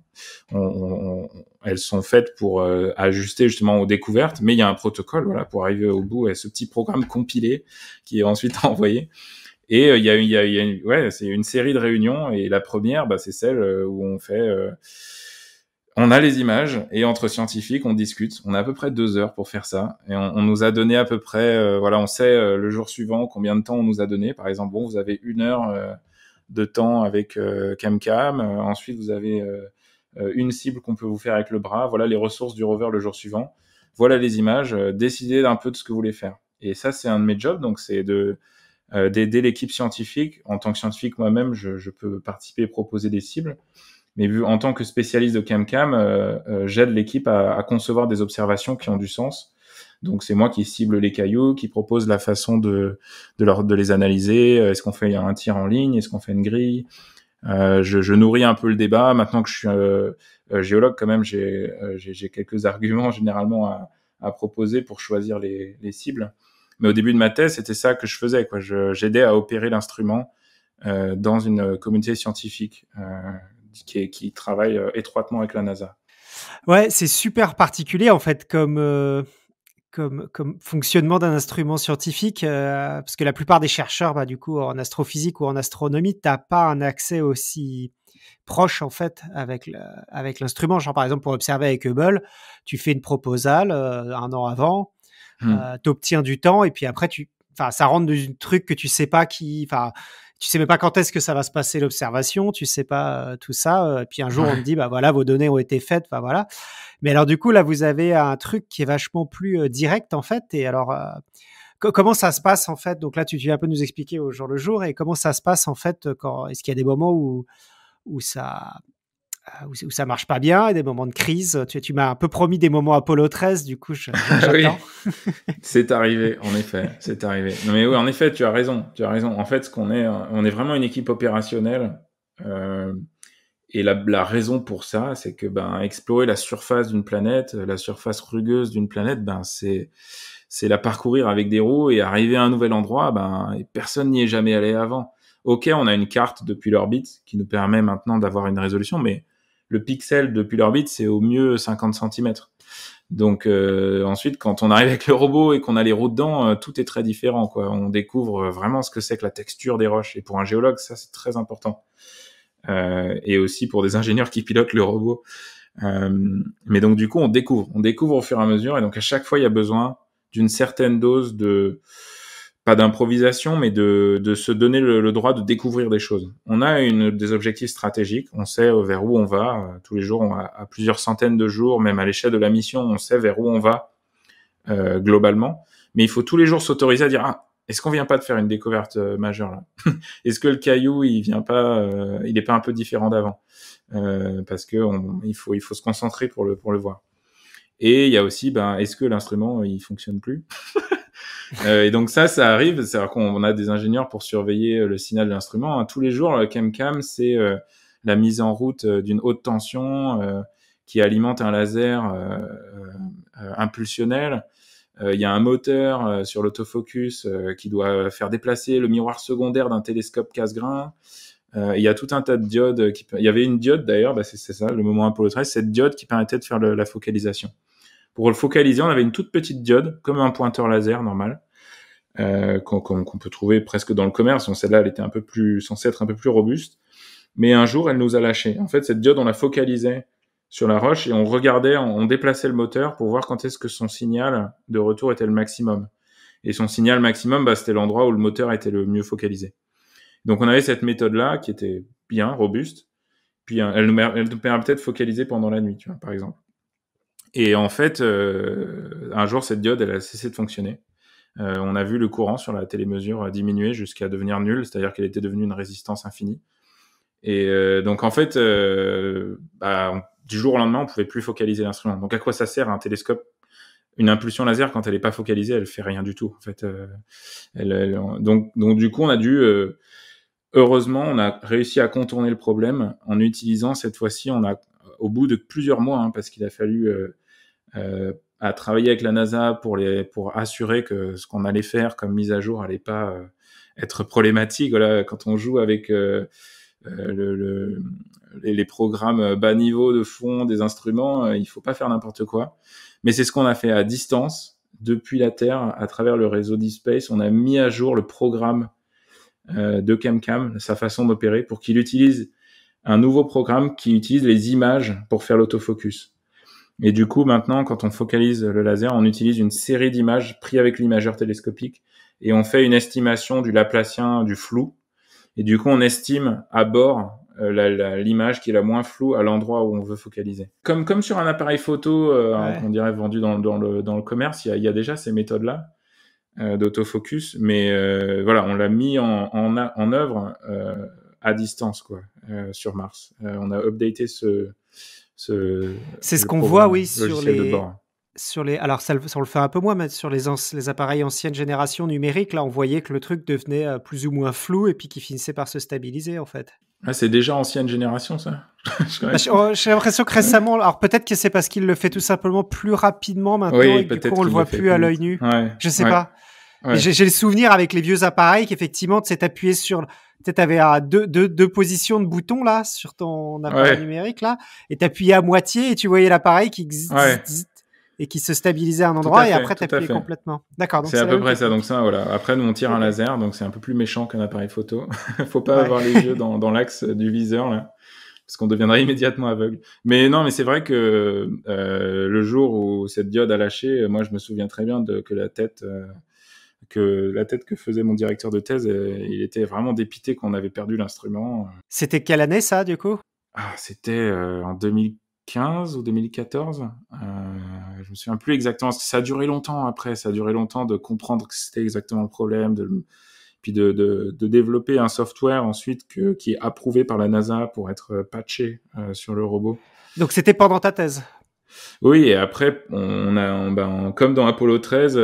on, elles sont faites pour euh, ajuster justement aux découvertes, mais il y a un protocole voilà pour arriver au bout et ce petit programme compilé qui est ensuite <laughs> envoyé. Et euh, il y a, une, ouais, c'est une série de réunions et la première, bah, c'est celle euh, où on fait, on a les images et entre scientifiques, on discute. On a à peu près deux heures pour faire ça et on, nous a donné à peu près, voilà, on sait le jour suivant combien de temps on nous a donné. Par exemple, bon, vous avez une heure de temps avec CamCam, ensuite vous avez euh, une cible qu'on peut vous faire avec le bras, voilà les ressources du rover le jour suivant, voilà les images, euh, décidez un peu de ce que vous voulez faire. Et ça, c'est un de mes jobs, donc c'est de euh, d'aider l'équipe scientifique. En tant que scientifique moi-même, je, peux participer et proposer des cibles. Mais vu en tant que spécialiste de CamCam, j'aide l'équipe à, concevoir des observations qui ont du sens. Donc c'est moi qui cible les cailloux, qui propose la façon de, de, de les analyser. Est-ce qu'on fait un tir en ligne Est-ce qu'on fait une grille euh, je, je, nourris un peu le débat. Maintenant que je suis euh, euh, géologue, quand même, j'ai quelques arguments généralement à, à proposer pour choisir les, les, cibles. Mais au début de ma thèse, c'était ça que je faisais. Quoi. j'aidais à opérer l'instrument euh, dans une communauté scientifique euh, qui, qui, travaille étroitement avec la NASA. Ouais, c'est super particulier en fait comme comme, fonctionnement d'un instrument scientifique, euh, parce que la plupart des chercheurs, bah, du coup, en astrophysique ou en astronomie, tu n'as pas un accès aussi proche en fait avec avec l'instrument. Genre par exemple pour observer avec Hubble, tu fais une proposale euh, un an avant, hmm. euh, tu obtiens du temps et puis après tu, enfin ça rentre dans un truc que tu sais pas qui, tu sais même pas quand est-ce que ça va se passer l'observation, tu sais pas euh, tout ça. Euh, puis un jour, on te dit, bah voilà, vos données ont été faites, bah voilà. Mais alors du coup, là, vous avez un truc qui est vachement plus euh, direct en fait. Et alors, comment ça se passe en fait Donc là, tu viens un peu nous expliquer au jour le jour et comment ça se passe en fait quand est-ce qu'il y a des moments où où ça euh, où, ça marche pas bien, des moments de crise. Tu, tu m'as un peu promis des moments Apollo 13, du coup, <laughs> j'attends. <laughs> c'est arrivé, en effet, c'est arrivé. Non, mais oui, en effet, tu as raison, tu as raison. En fait, ce qu'on est, euh, on est vraiment une équipe opérationnelle. Euh, et la, la, raison pour ça, c'est que ben explorer la surface d'une planète, la surface rugueuse d'une planète, ben c'est c'est la parcourir avec des roues et arriver à un nouvel endroit, ben personne n'y est jamais allé avant. Ok, on a une carte depuis l'orbite qui nous permet maintenant d'avoir une résolution, mais le pixel depuis l'orbite, c'est au mieux 50 cm. Donc euh, ensuite, quand on arrive avec le robot et qu'on a les roues dedans, euh, tout est très différent. Quoi. On découvre euh, vraiment ce que c'est que la texture des roches. Et pour un géologue, ça c'est très important. et aussi pour des ingénieurs qui pilotent le robot. mais donc du coup, on découvre, on découvre au fur et à mesure. Et donc à chaque fois, il y a besoin d'une certaine dose de pas d'improvisation, mais de, de, se donner le, droit de découvrir des choses. On a une, des objectifs stratégiques, on sait euh, vers où on va. Euh, tous les jours, à plusieurs centaines de jours, même à l'échelle de la mission, on sait vers où on va euh, globalement. Mais il faut tous les jours s'autoriser à dire ah, est-ce qu'on vient pas de faire une découverte majeure là <laughs> Est-ce que le caillou il vient pas, il est pas un peu différent d'avant Parce que il faut il faut se concentrer pour le pour le voir. Et il y a aussi, ben, est-ce que l'instrument euh, il fonctionne plus <laughs> euh, Et donc ça, ça arrive. C'est-à-dire qu'on a des ingénieurs pour surveiller euh, le signal de l'instrument. Hein. Tous les jours, le c'est la mise en route d'une haute tension qui alimente un laser impulsionnel. Il y a un moteur sur l'autofocus qui doit faire déplacer le miroir secondaire d'un télescope casse-grain. Il y a tout un tas de diodes. Il y avait une diode d'ailleurs, bah, c'est ça, le moment pour le 13, cette diode qui permettait de faire la focalisation. Pour le focaliser, on avait une toute petite diode, comme un pointeur laser normal, euh, qu'on peut trouver presque dans le commerce. Celle-là, elle était un peu plus, censée être un peu plus robuste. Mais un jour, elle nous a lâché. En fait, cette diode, on la focalisait sur la roche et on regardait, on, déplaçait le moteur pour voir quand est-ce que son signal de retour était le maximum. Et son signal maximum, bah, c'était l'endroit où le moteur était le mieux focalisé. Donc on avait cette méthode-là qui était bien robuste. Puis hein, elle nous, elle permet peut-être de focaliser pendant la nuit, par exemple. Et en fait, euh, un jour, cette diode, elle a cessé de fonctionner. Euh, on a vu le courant sur la télémesure euh, diminuer jusqu'à devenir nul, c'est-à-dire qu'elle était devenue une résistance infinie. Et donc, en fait, bah, du jour au lendemain, on pouvait plus focaliser l'instrument. Donc, à quoi ça sert un télescope une impulsion laser quand elle n'est pas focalisée, elle fait rien du tout. En fait, donc, donc du coup, on a dû heureusement, on a réussi à contourner le problème en utilisant cette fois-ci, on a au bout de plusieurs mois, hein, parce qu'il a fallu euh, à travailler avec la NASA pour les pour assurer que ce qu'on allait faire comme mise à jour allait pas euh, être problématique. Voilà, quand on joue avec euh, le, le, les programmes bas niveau de fond des instruments, il faut pas faire n'importe quoi. Mais c'est ce qu'on a fait à distance depuis la Terre à travers le réseau D-Space. On a mis à jour le programme de CamCam, sa façon d'opérer, pour qu'il utilise un nouveau programme qui utilise les images pour faire l'autofocus. Et du coup, maintenant, quand on focalise le laser, on utilise une série d'images prises avec l'imageur télescopique et on fait une estimation du Laplacien du flou. Et du coup, on estime à bord euh, l'image qui est la moins floue à l'endroit où on veut focaliser. Comme, comme sur un appareil photo, euh, hein, on dirait vendu dans, dans, le, dans le commerce, il y a, il déjà ces méthodes-là euh, d'autofocus, mais voilà, on l'a mis en, en, en œuvre à distance quoi, sur Mars. on a updaté ce, c'est ce, qu'on voit, oui, sur les, sur les. Alors, ça, le fait un peu moins, sur les, les appareils anciennes générations numériques. là, on voyait que le truc devenait euh, plus ou moins flou et puis qui finissait par se stabiliser, en fait. Ah, c'est déjà ancienne génération, ça <laughs> bah, oh, J'ai l'impression que récemment, alors peut-être que c'est parce qu'il le fait tout simplement plus rapidement maintenant et qu'on du on le voit plus à l'œil nu. Je je sais pas. J'ai le souvenir avec les vieux appareils qu'effectivement, tu sais, appuyé sur. Tu avais à euh, deux, deux, positions de boutons là, sur ton appareil numérique là, et t'appuyais à moitié et tu voyais l'appareil qui et qui se stabilisait à un endroit et après t'appuyais complètement. D'accord. C'est à peu près ça. Donc ça, voilà. Après, nous on tire un laser, donc c'est un peu plus méchant qu'un appareil photo. <laughs> Faut pas avoir les yeux dans, dans l'axe du viseur là parce qu'on deviendrait <laughs> immédiatement aveugle. Mais non, mais c'est vrai que euh, le jour où cette diode a lâché, moi je me souviens très bien de, que la tête euh, que la tête que faisait mon directeur de thèse, euh, il était vraiment dépité qu'on avait perdu l'instrument. C'était quelle année ça, du coup ah, C'était euh, en 2015 ou 2014. Euh, je me souviens plus exactement. Ça a duré longtemps après. Ça a duré longtemps de comprendre que c'était exactement le problème, de, puis de, développer un software ensuite qui est approuvé par la NASA pour être euh, patché sur le robot. Donc c'était pendant ta thèse. Oui, et après, on a, ben, comme dans Apollo 13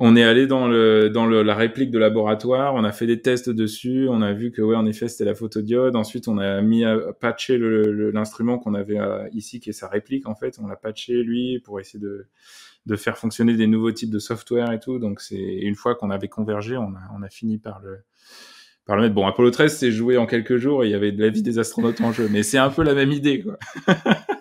on est allé dans le dans le, la réplique de laboratoire, on a fait des tests dessus, on a vu que ouais en effet c'était la photodiode. Ensuite on a mis à patcher l'instrument qu'on avait euh, ici qui est sa réplique en fait, on l'a patché lui pour essayer de faire fonctionner des nouveaux types de software et tout. Donc c'est une fois qu'on avait convergé, on a fini par le par le mettre. Bon Apollo 13 s'est joué en quelques jours et il y avait de la vie des astronautes en jeu, mais c'est un peu la même idée quoi. <laughs>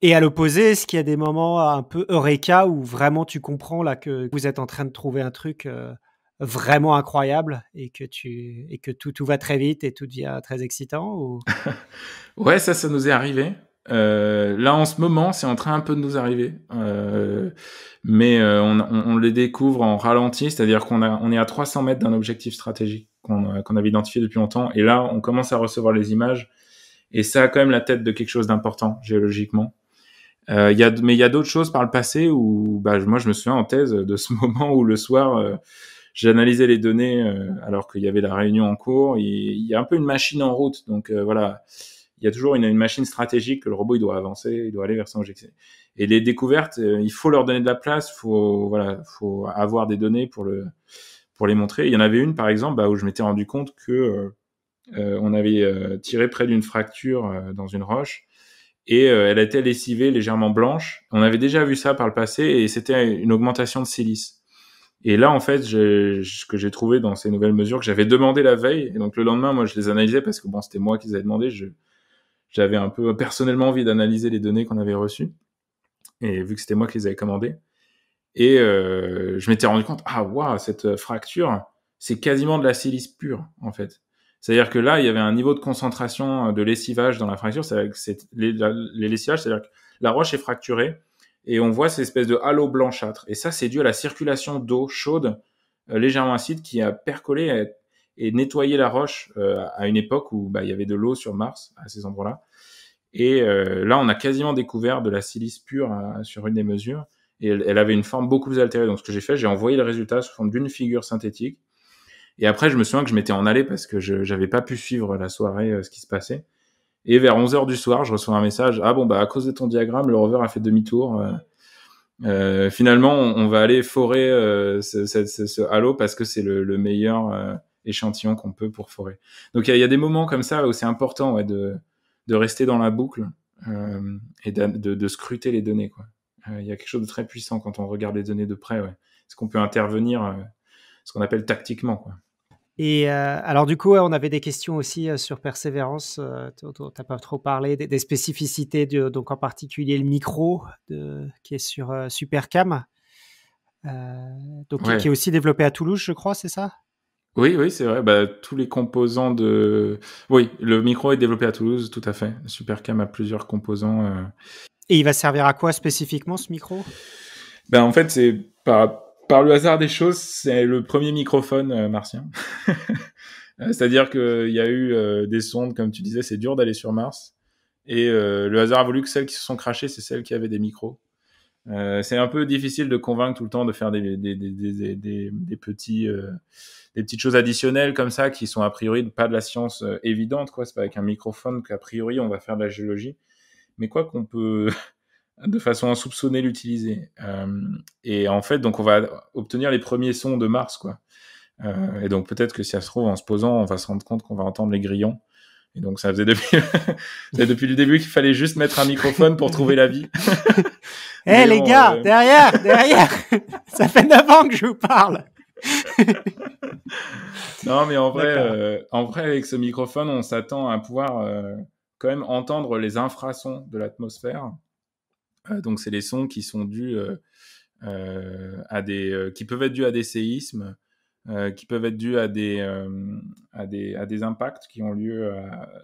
Et à l'opposé, est-ce qu'il y a des moments un peu eureka où vraiment tu comprends là que vous êtes en train de trouver un truc euh, vraiment incroyable et que tu et que tout va très vite et tout devient très excitant ou... <laughs> Ouais, ça ça nous est arrivé. Euh, là en ce moment, c'est en train un peu de nous arriver, euh, mais on, on, les découvre en ralenti, c'est-à-dire qu'on on est à 300 mètres d'un objectif stratégique qu'on avait identifié depuis longtemps, et là on commence à recevoir les images, et ça a quand même la tête de quelque chose d'important géologiquement. Euh, y a, mais il y a d'autres choses par le passé où, bah, moi, je me souviens en thèse de ce <laughs> moment où le soir, euh, j'analysais les données euh, alors qu'il y avait la réunion en cours. Il y a un peu une machine en route, donc euh, voilà, il y a toujours une, une, machine stratégique que le robot il doit avancer, il doit aller vers son objectif. Et les découvertes, il faut leur donner de la place, faut voilà, faut avoir des données pour le pour les montrer. Il y en avait une par exemple bah, où je m'étais rendu compte que on avait tiré près d'une fracture dans une roche et euh, elle était lessivée, légèrement blanche. On avait déjà vu ça par le passé et c'était une augmentation de silice. Et là, en fait, ce que j'ai trouvé dans ces nouvelles mesures que j'avais demandé la veille, et donc le lendemain, moi, je les analysais parce que bon, c'était moi qui les avais demandé. J'avais un peu personnellement envie d'analyser les données qu'on avait reçues, et vu que c'était moi qui les avais commandées, et euh, je m'étais rendu compte, ah waouh, cette euh, fracture, c'est quasiment de la silice pure, en fait. C'est-à-dire que là, il y avait un niveau de concentration euh, de lessivage dans la fracture. cest les, lessivages, c'est-à-dire que la roche est fracturée et on voit cette espèce de halo blanchâtre. Et ça, c'est dû à la circulation d'eau chaude euh, légèrement acide qui a percolé et, nettoyé la roche euh, à une époque où bah, il y avait de l'eau sur Mars à ces endroits-là. Et là, on a quasiment découvert de la silice pure hein, sur une des mesures. Et elle, elle, avait une forme beaucoup plus altérée. Donc, ce que j'ai fait, j'ai envoyé le résultat sous forme d'une figure synthétique et après, je me souviens que je m'étais en allé parce que je n'avais pas pu suivre la soirée, euh, ce qui se passait. Et vers 11h du soir, je reçois un message. Ah bon, bah, à cause de ton diagramme, le rover a fait demi-tour. Euh, euh, finalement, on, va aller forer ce, halo parce que c'est le, meilleur échantillon qu'on peut pour forer. Donc, il y, a des moments comme ça où c'est important de, de, rester dans la boucle et de, scruter les données. Il y a quelque chose de très puissant quand on regarde les données de près. Est-ce qu'on peut intervenir, ce qu'on appelle tactiquement quoi. Et euh, alors du coup, on avait des questions aussi euh, sur Persévérance. Euh, tu n'as pas trop parlé des, spécificités, de, donc en particulier le micro de, qui est sur Supercam, donc qui, est aussi développé à Toulouse, je crois, c'est ça oui, oui, c'est vrai. Bah, tous les composants de. Oui, le micro est développé à Toulouse, tout à fait. Supercam a plusieurs composants. Et il va servir à quoi spécifiquement ce micro ben, En fait, c'est par, par le hasard des choses, c'est le premier microphone euh, martien. <laughs> Euh, c'est-à-dire qu'il y a eu euh, des sondes, comme tu disais, c'est dur d'aller sur Mars. Et le hasard a voulu que celles qui se sont crachées, c'est celles qui avaient des micros. c'est un peu difficile de convaincre tout le temps de faire des, petits, des petites choses additionnelles comme ça qui sont a priori pas de la science évidente. quoi. C'est pas avec un microphone qu'a priori on va faire de la géologie. Mais quoi qu'on peut, de façon insoupçonnée l'utiliser. Euh, et en fait, donc on va obtenir les premiers sons de Mars, quoi. Euh, et donc peut-être que si ça se trouve, en se posant, on va se rendre compte qu'on va entendre les grillons. Et donc ça faisait depuis, <laughs> depuis le début qu'il fallait juste mettre un microphone pour trouver la vie. <laughs> Eh les gars, euh, derrière, derrière, <laughs> ça fait 9 ans que je vous parle. non mais en vrai, en vrai avec ce microphone, on s'attend à pouvoir quand même entendre les infrasons de l'atmosphère. Euh, donc, c'est les sons qui sont dus euh, euh, à des, qui peuvent être dus à des séismes, qui peuvent être dus à des, à des, à des impacts qui ont lieu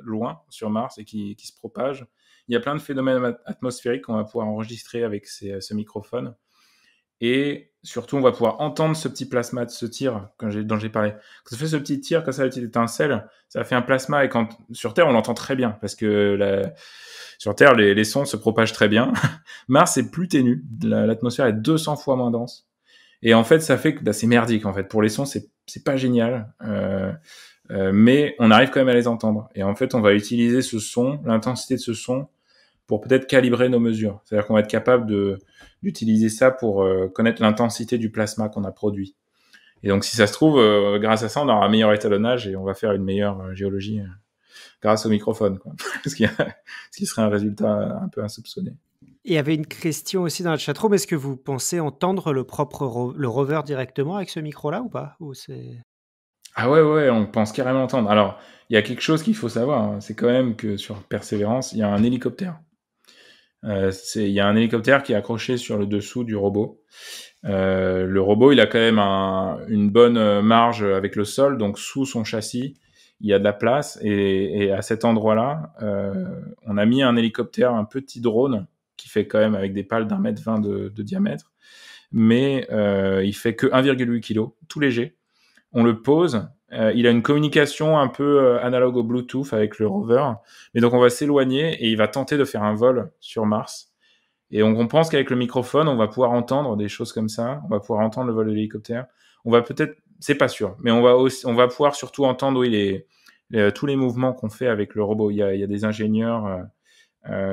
loin sur Mars et qui, qui, se propagent. Il y a plein de phénomènes atmosphériques qu'on va pouvoir enregistrer avec ces, ce microphone. Et surtout, on va pouvoir entendre ce petit plasma de ce tir dont j'ai parlé. Quand ça fait ce petit tir, quand ça a une petite étincelle, ça fait un plasma. Et quand sur Terre, on l'entend très bien parce que la... sur Terre, les, les, sons se propagent très bien. <laughs> Mars est plus ténu. L'atmosphère est 200 fois moins dense. Et en fait, ça fait que bah, c'est merdique. En fait, pour les sons, c'est pas génial. Euh, euh, mais on arrive quand même à les entendre. Et en fait, on va utiliser ce son, l'intensité de ce son, pour peut-être calibrer nos mesures. C'est-à-dire qu'on va être capable de, d'utiliser ça pour euh, connaître l'intensité du plasma qu'on a produit. Et donc, si ça se trouve, euh, grâce à ça, on aura un meilleur étalonnage et on va faire une meilleure euh, géologie grâce au microphone, <laughs> ce, qui, serait un résultat un peu insoupçonné. Il y avait une question aussi dans le chatroom. Est-ce que vous pensez entendre le propre le rover directement avec ce micro-là ou pas ou c'est... Ah ouais, ouais, on pense carrément entendre. Alors, il y a quelque chose qu'il faut savoir. Hein. C'est quand même que sur Persévérance, il y a un hélicoptère. Euh, il y a un hélicoptère qui est accroché sur le dessous du robot. Euh, le robot, il a quand même un, une bonne euh, marge avec le sol, donc sous son châssis, il y a de la place. Et, et à cet endroit-là, euh, on a mis un hélicoptère, un petit drone, qui fait quand même avec des pales d'un mètre vingt de, de, diamètre. Mais euh, il fait que 1,8 kg, tout léger. On le pose euh, il a une communication un peu euh, analogue au Bluetooth avec le rover. Mais donc on va s'éloigner et il va tenter de faire un vol sur Mars. Et on, pense qu'avec le microphone, on va pouvoir entendre des choses comme ça. On va pouvoir entendre le vol de l'hélicoptère. On va peut-être, c'est pas sûr, mais on va on va pouvoir surtout entendre euh, tous les mouvements qu'on fait avec le robot. Il y a, des ingénieurs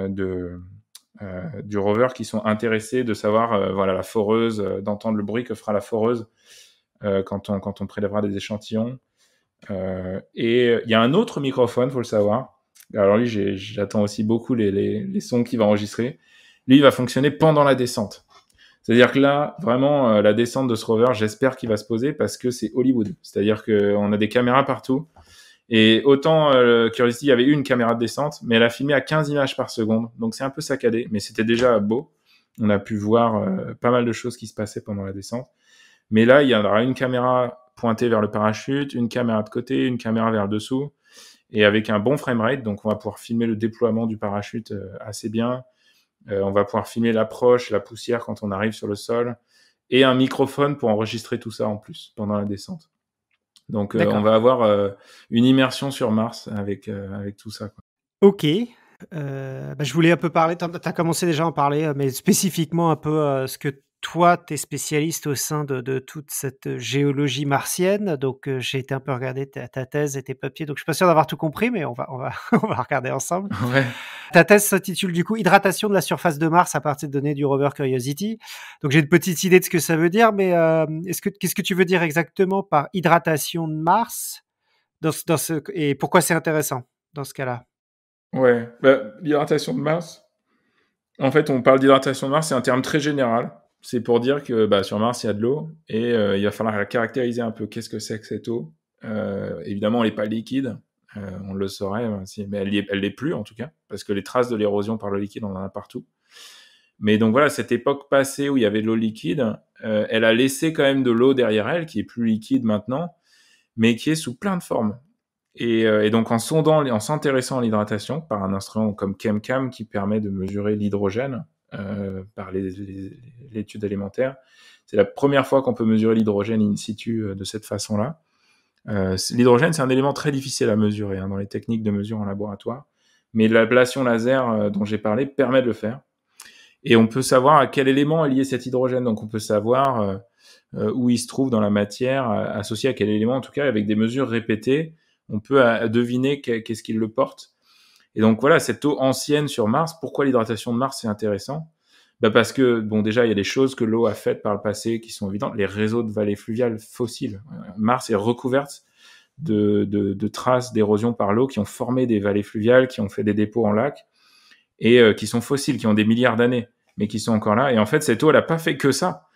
du rover qui sont intéressés de savoir voilà la foreuse, d'entendre le bruit que fera la foreuse quand on quand on prélèvera des échantillons. Euh, et euh, il y a un autre microphone, faut le savoir. Alors lui, j'attends aussi beaucoup les, sons qu'il va enregistrer. Lui, il va fonctionner pendant la descente. C'est-à-dire que là, vraiment, euh, la descente de ce rover, j'espère qu'il va se poser parce que c'est Hollywood. C'est-à-dire qu'on a des caméras partout. Et autant Curiosity, y avait une caméra de descente, mais elle a filmé à 15 images par seconde. Donc c'est un peu saccadé, mais c'était déjà beau. On a pu voir pas mal de choses qui se passaient pendant la descente. Mais là, il y aura une caméra pointé vers le parachute, une caméra de côté, une caméra vers le dessous, et avec un bon rate, donc on va pouvoir filmer le déploiement du parachute euh, assez bien, euh, on va pouvoir filmer l'approche, la poussière quand on arrive sur le sol, et un microphone pour enregistrer tout ça en plus pendant la descente. Donc euh, on va avoir une immersion sur Mars avec, avec tout ça. Ok. Bah, je voulais un peu parler, tu as, commencé déjà à en parler, mais spécifiquement un peu ce que toi, tu es spécialiste au sein de, de, toute cette euh, géologie martienne. Donc, euh, j'ai été un peu regarder ta, thèse et tes papiers. Donc, je suis pas sûr d'avoir tout compris, mais on va, on va, <laughs> on va regarder ensemble. <laughs> Ta thèse s'intitule du coup Hydratation de la surface de Mars à partir de données du rover Curiosity. Donc, j'ai une petite idée de ce que ça veut dire, mais euh, est-ce que, qu'est-ce que tu veux dire exactement par hydratation de Mars dans, dans ce, et pourquoi c'est intéressant dans ce cas-là Ouais, l'hydratation bah, de Mars. En fait, on parle d'hydratation de Mars, c'est un terme très général c'est pour dire que bah, sur Mars, il y a de l'eau et euh, il va falloir caractériser un peu. Qu'est-ce que c'est que cette eau euh, Évidemment, elle n'est pas liquide, euh, on le saurait, hein, mais elle l'est plus en tout cas, parce que les traces de l'érosion par le liquide, on en a partout. Mais donc voilà, cette époque passée où il y avait de l'eau liquide, elle a laissé quand même de l'eau derrière elle, qui est plus liquide maintenant, mais qui est sous plein de formes. Et, donc en sondant, en s'intéressant à l'hydratation par un instrument comme ChemCam qui permet de mesurer l'hydrogène euh, par l'étude alimentaire. C'est la première fois qu'on peut mesurer l'hydrogène in situ euh, de cette façon-là. Euh, l'hydrogène, c'est un élément très difficile à mesurer hein, dans les techniques de mesure en laboratoire, mais l'ablation laser dont j'ai parlé permet de le faire. Et on peut savoir à quel élément est lié cet hydrogène, donc on peut savoir où il se trouve dans la matière, associé à quel élément, en tout cas avec des mesures répétées, on peut deviner qu'est-ce qu'il le porte. Et donc voilà, cette eau ancienne sur Mars, pourquoi l'hydratation de Mars c'est intéressant bah Parce que, bon, déjà, il y a des choses que l'eau a faites par le passé qui sont évidentes. Les réseaux de vallées fluviales fossiles. Euh, Mars est recouverte de, traces d'érosion par l'eau qui ont formé des vallées fluviales, qui ont fait des dépôts en lac, et euh, qui sont fossiles, qui ont des milliards d'années, mais qui sont encore là. Et en fait, cette eau, elle n'a pas fait que ça.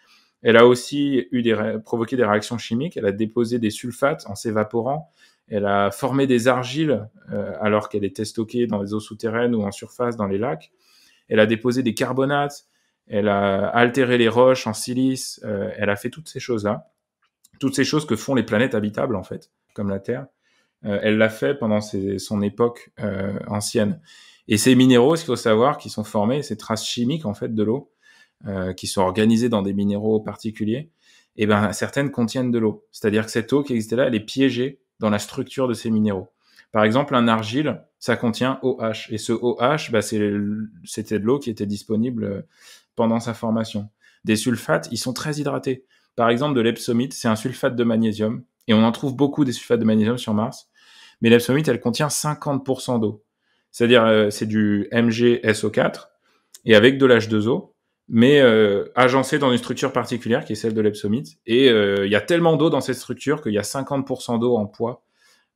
Elle a aussi eu des provoqué des réactions chimiques. Elle a déposé des sulfates en s'évaporant. Elle a formé des argiles euh, alors qu'elle était stockée dans les eaux souterraines ou en surface dans les lacs. Elle a déposé des carbonates. Elle a altéré les roches en silice. Euh, elle a fait toutes ces choses-là. Toutes ces choses que font les planètes habitables, en fait, comme la Terre. Euh, elle l'a fait pendant son époque ancienne. Et ces minéraux, ce qu'il faut savoir, qui sont formés, ces traces chimiques, en fait, de l'eau, qui sont organisées dans des minéraux particuliers, eh ben, certaines contiennent de l'eau. C'est-à-dire que cette eau qui existait là, elle est piégée dans la structure de ces minéraux. Par exemple, un argile, ça contient OH. Et ce OH, c'était de l'eau qui était disponible euh, pendant sa formation. Des sulfates, ils sont très hydratés. Par exemple, de l'epsomite, c'est un sulfate de magnésium. Et on en trouve beaucoup des sulfates de magnésium sur Mars. Mais l'epsomite, elle contient 50% d'eau. C'est-à-dire, euh, c'est du MgSO4. Et avec de l'H2O, mais euh, agencée agencé dans une structure particulière qui est celle de l'Epsomite. Et euh, il y a tellement d'eau dans cette structure qu'il y a 50% d'eau en poids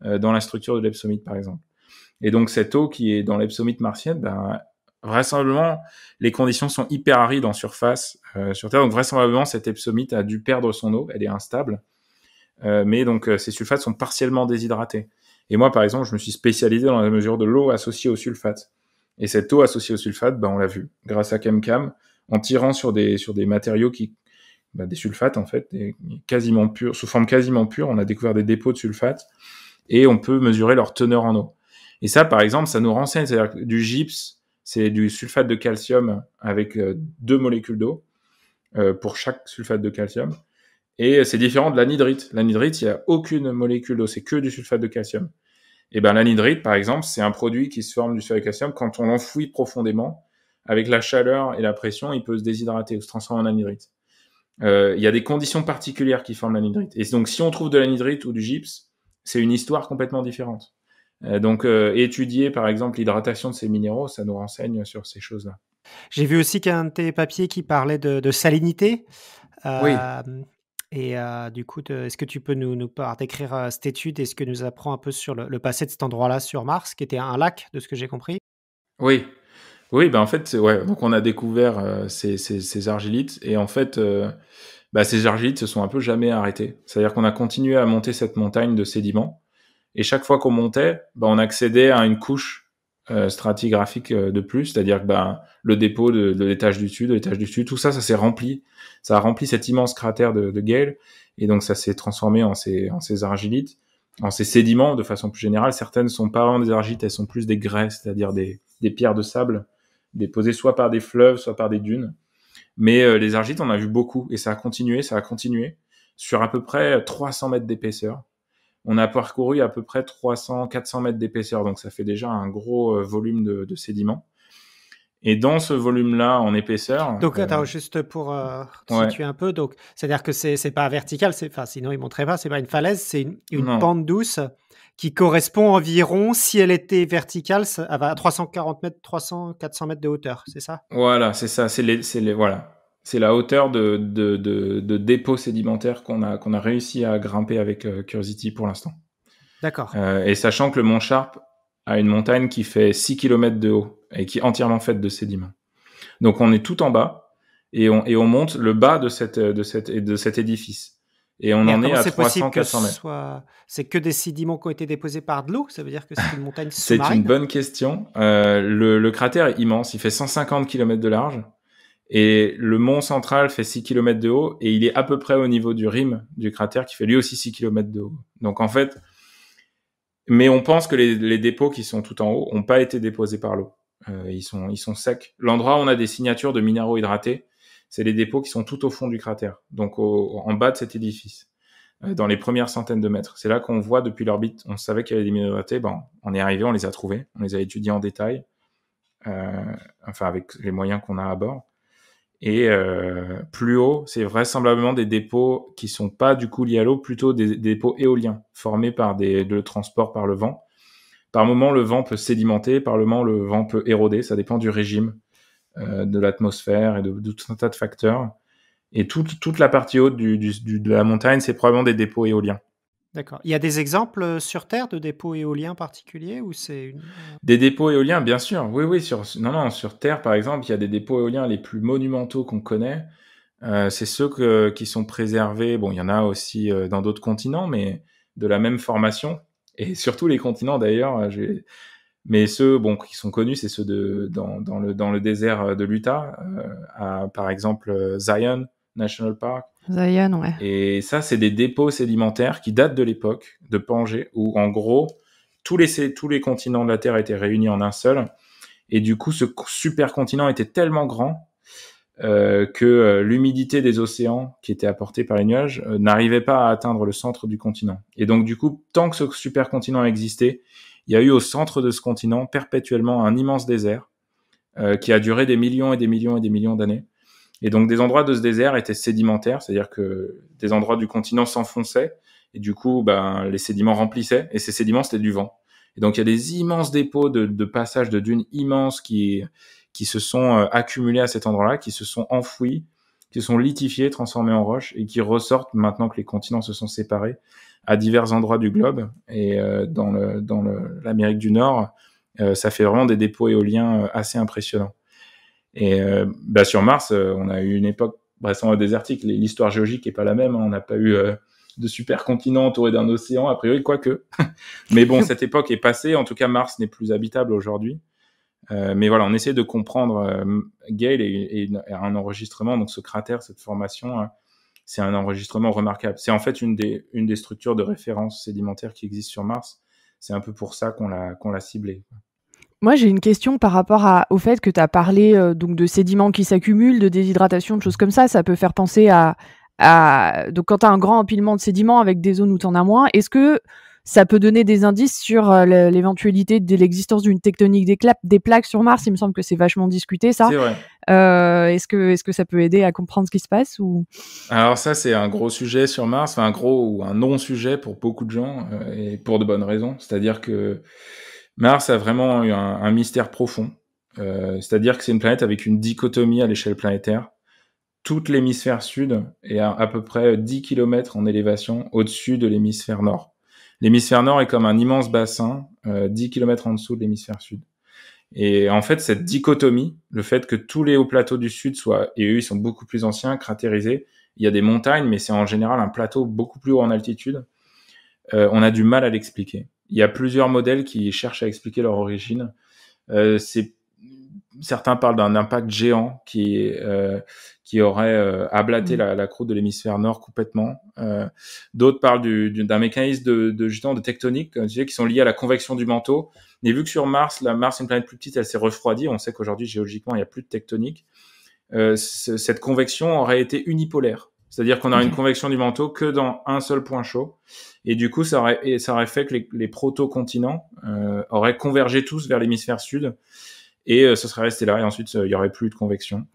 euh, dans la structure de l'Epsomite, par exemple. Et donc cette eau qui est dans l'Epsomite martienne, ben, vraisemblablement, les conditions sont hyper arides en surface sur Terre. Donc vraisemblablement, cette Epsomite a dû perdre son eau, elle est instable. mais donc ces sulfates sont partiellement déshydratés. Et moi, par exemple, je me suis spécialisé dans la mesure de l'eau associée au sulfate. Et cette eau associée au sulfate, ben, on l'a vu, grâce à ChemCam, en tirant sur des, sur des matériaux qui, bah, des sulfates en fait, quasiment purs, sous forme quasiment pure, on a découvert des dépôts de sulfates et on peut mesurer leur teneur en eau. Et ça, par exemple, ça nous renseigne, c'est-à-dire que du gypse, c'est du sulfate de calcium avec euh, deux molécules d'eau euh, pour chaque sulfate de calcium. Et c'est différent de l'anhydrite. L'anhydrite, il n'y a aucune molécule d'eau, c'est que du sulfate de calcium. Et bien l'anhydrite, par exemple, c'est un produit qui se forme du sulfate de calcium quand on l'enfouit profondément avec la chaleur et la pression, il peut se déshydrater ou se transformer en anhydrite. Euh, il y a des conditions particulières qui forment l'anhydrite. Et donc, si on trouve de l'anhydrite ou du gypse, c'est une histoire complètement différente. Euh, donc, euh, étudier, par exemple, l'hydratation de ces minéraux, ça nous renseigne sur ces choses-là. J'ai vu aussi qu'un de tes papiers qui parlait de, salinité. oui. Et du coup, est-ce que tu peux nous, nous décrire cette étude et ce que nous apprend un peu sur le, le passé de cet endroit-là sur Mars, qui était un lac, de ce que j'ai compris Oui, oui, ben en fait, ouais, donc on a découvert euh, ces, argilites et en fait, euh, bah, ces argilites se sont un peu jamais arrêtées. C'est-à-dire qu'on a continué à monter cette montagne de sédiments et chaque fois qu'on montait, bah, on accédait à une couche euh, stratigraphique de plus, c'est-à-dire que bah, le dépôt de, l'étage du sud, de l'étage du sud, tout ça, ça s'est rempli. Ça a rempli cet immense cratère de, de Gale et donc ça s'est transformé en ces, argilites, en ces sédiments de façon plus générale. Certaines sont pas vraiment des argilites, elles sont plus des graisses, c'est-à-dire des pierres de sable déposés soit par des fleuves, soit par des dunes. Mais euh, les argites, on a vu beaucoup et ça a continué, ça a continué sur à peu près 300 mètres d'épaisseur. On a parcouru à peu près 300, 400 mètres d'épaisseur, donc ça fait déjà un gros euh, volume de, sédiments. Et dans ce volume-là, en épaisseur. Donc, attends, euh, juste pour situer un peu, donc c'est-à-dire que c'est c'est pas vertical, c'est enfin sinon ils montraient pas, c'est pas une falaise, c'est une, une pente douce qui correspond environ, si elle était verticale, à 340 mètres, 300, 400 mètres de hauteur, c'est ça Voilà, c'est ça, c'est les, voilà. C'est la hauteur de, de, de, dépôt sédimentaire qu'on a, qu'on a réussi à grimper avec euh, Curiosity pour l'instant. D'accord. Euh, et sachant que le Mont Sharp a une montagne qui fait 6 km de haut et qui est entièrement faite de sédiments. Donc on est tout en bas et on, monte le bas de, cette, de, cette, de cet édifice. Et on en est à 300, 400 mètres. C'est que des sédiments qui ont été déposés par de l'eau Ça veut dire que c'est une montagne sous C'est une bonne question. Euh, le, cratère est immense. Il fait 150 km de large. Et le mont central fait 6 km de haut. Et il est à peu près au niveau du rime du cratère qui fait lui aussi 6 km de haut. Donc en fait, mais on pense que les, dépôts qui sont tout en haut n'ont pas été déposés par l'eau. Euh, ils, sont, ils sont secs. L'endroit où on a des signatures de minéraux hydratés, c'est les dépôts qui sont tout au fond du cratère, donc en bas de cet édifice, euh, dans les premières centaines de mètres. C'est là qu'on voit depuis l'orbite, on savait qu'il y avait des minorités. ben, on est arrivé, on les a trouvés, on les a étudiés en détail, euh, enfin avec les moyens qu'on a à bord. Et euh, plus haut, c'est vraisemblablement des dépôts qui sont pas du coup liés à l'eau, plutôt des, dépôts éoliens formés par des, de transport par le vent. Par moment, le vent peut sédimenter, par moment, le vent peut éroder, ça dépend du régime euh, de l'atmosphère et de, tout un tas de facteurs. Et toute, toute la partie haute de la montagne, c'est probablement des dépôts éoliens. D'accord. Il y a des exemples euh, sur Terre de dépôts éoliens particuliers ou c'est euh, Des dépôts éoliens, bien sûr. Oui, oui. Sur, non, non, sur Terre, par exemple, il y a des dépôts éoliens les plus monumentaux qu'on connaît. c'est ceux qui sont préservés. Bon, il y en a aussi dans d'autres continents, mais de la même formation. Et surtout les continents, d'ailleurs, j'ai mais ceux bon, qui sont connus, c'est ceux de, dans, le, dans le désert euh, de l'Utah, euh, par exemple euh, Zion National Park. Zion, ouais. Et ça, c'est des dépôts sédimentaires qui datent de l'époque de Pangée, où en gros, tous les, tous les continents de la Terre étaient réunis en un seul. Et du coup, ce supercontinent était tellement grand que l'humidité des océans qui était apportée par les nuages n'arrivait pas à atteindre le centre du continent. Et donc du coup, tant que ce supercontinent existait, il y a eu au centre de ce continent perpétuellement un immense désert euh, qui a duré des millions et des millions et des millions d'années. Et donc des endroits de ce désert étaient sédimentaires, c'est-à-dire que des endroits du continent s'enfonçaient et du coup ben, les sédiments remplissaient et ces sédiments c'était du vent. Et donc il y a des immenses dépôts de, de passages de dunes immenses qui, qui se sont euh, accumulés à cet endroit-là, qui se sont enfouis, qui se sont litifiés, transformés en roches et qui ressortent maintenant que les continents se sont séparés à divers endroits du globe. Et euh, dans l'Amérique dans du Nord, euh, ça fait vraiment des dépôts éoliens euh, assez impressionnants. Et bah, sur Mars, on a eu une époque sans désertique. L'histoire géologique n'est pas la même. Hein. On n'a pas eu de super continent entouré d'un océan, a priori, quoique. <laughs> mais bon, cette époque est passée. En tout cas, Mars n'est plus habitable aujourd'hui. mais voilà, on essaie de comprendre Gale et, un enregistrement, donc ce cratère, cette formation, hein, c'est un enregistrement remarquable. C'est en fait une des, une des structures de référence sédimentaire qui existe sur Mars. C'est un peu pour ça qu'on l'a, qu'on l'a ciblée. Moi, j'ai une question par rapport au fait que tu as parlé euh, donc de sédiments qui s'accumulent, de déshydratation, de choses comme ça. Ça peut faire penser à. à... Donc, quand tu as un grand empilement de sédiments avec des zones où tu en as moins, est-ce que ça peut donner des indices sur euh, l'éventualité de l'existence d'une tectonique des, plaques sur Mars. Il me semble que c'est vachement discuté, ça. Euh, est-ce que est ce que, ça peut aider à comprendre ce qui se passe Alors ça, c'est un gros sujet sur Mars, un gros ou un non-sujet pour beaucoup de gens, euh, et pour de bonnes raisons. C'est-à-dire que Mars a vraiment eu un, mystère profond. C'est-à-dire que c'est une planète avec une dichotomie à l'échelle planétaire. Tout l'hémisphère sud est à, à peu près 10 km en élévation au-dessus de l'hémisphère nord. L'hémisphère nord est comme un immense bassin, euh, 10 km en dessous de l'hémisphère sud. Et en fait, cette dichotomie, le fait que tous les hauts plateaux du sud soient, et eux, ils sont beaucoup plus anciens, cratérisés, il y a des montagnes, mais c'est en général un plateau beaucoup plus haut en altitude, euh, on a du mal à l'expliquer. Il y a plusieurs modèles qui cherchent à expliquer leur origine. Euh, c'est certains parlent d'un impact géant qui, euh, qui aurait euh, ablaté mm. la, la, croûte de l'hémisphère nord complètement. Euh, D'autres parlent d'un mécanisme de, de de tectonique, comme qui sont liés à la convection du manteau. Mais vu que sur Mars, la Mars est une planète plus petite, elle s'est refroidie. On sait qu'aujourd'hui géologiquement il n'y a plus de tectonique. Euh, cette convection aurait été unipolaire. C'est-à-dire qu'on a une mm. convection du manteau que dans un seul point chaud. Et du coup, ça aurait, ça aurait fait que les, les proto-continents euh, auraient convergé tous vers l'hémisphère sud et ça euh, serait resté là, et ensuite euh, il n'y aurait plus de convection.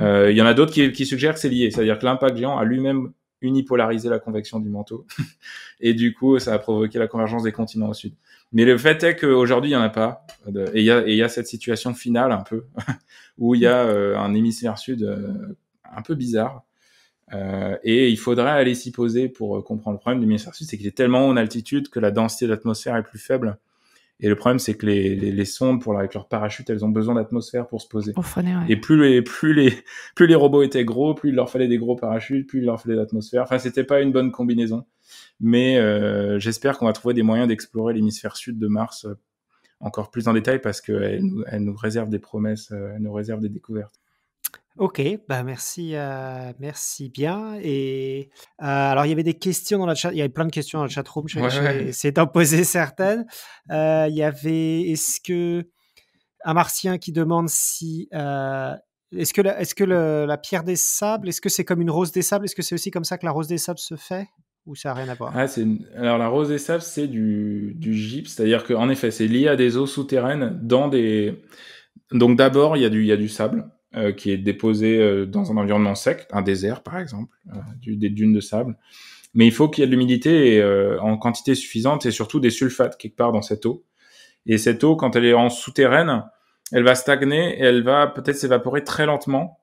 Euh, il y en a d'autres qui, suggèrent que c'est lié, c'est-à-dire que l'impact géant a lui-même unipolarisé la convection du manteau, <laughs> et du coup ça a provoqué la convergence des continents au sud. Mais le fait est qu'aujourd'hui il n'y en a pas, et il y, a cette situation finale un peu, <laughs> où il y a un hémisphère sud un peu bizarre, et il faudrait aller s'y poser pour comprendre le problème du hémisphère sud, c'est qu'il est tellement en altitude que la densité d'atmosphère est plus faible. Et le problème, c'est que les, les, sondes, pour avec leurs parachute, elles ont besoin d'atmosphère pour se poser. Et plus les, plus, les, <laughs> plus les robots étaient gros, plus il leur fallait des gros parachutes, plus il leur fallait d'atmosphère. Enfin, c'était pas une bonne combinaison. Mais euh, j'espère qu'on va trouver des moyens d'explorer l'hémisphère sud de Mars euh, encore plus en détail parce qu'elle nous, elle nous réserve des promesses, euh, elle nous réserve des découvertes. Ok, bah merci, euh, merci bien. Et euh, alors il y avait des questions dans la chat, il y avait plein de questions dans le chat room. Je vais essayer d'en poser certaines. Euh, il y avait, est-ce que un martien qui demande si est-ce que la, est-ce que la pierre des sables, est-ce que c'est comme une rose des sables, est-ce que c'est aussi comme ça que la rose des sables se fait ou ça n'a rien à voir Alors la rose des sables, c'est du, du gypse, c'est-à-dire qu'en effet, c'est lié à des eaux souterraines dans des. Donc d'abord, il y a du il y a du sable euh, qui est déposé euh, dans un environnement sec, un désert par exemple, euh, des dunes de sable. Mais il faut qu'il y ait de l'humidité en quantité suffisante et surtout des sulfates quelque part dans cette eau. Et cette eau, quand elle est en souterraine, elle va stagner et elle va peut-être s'évaporer très lentement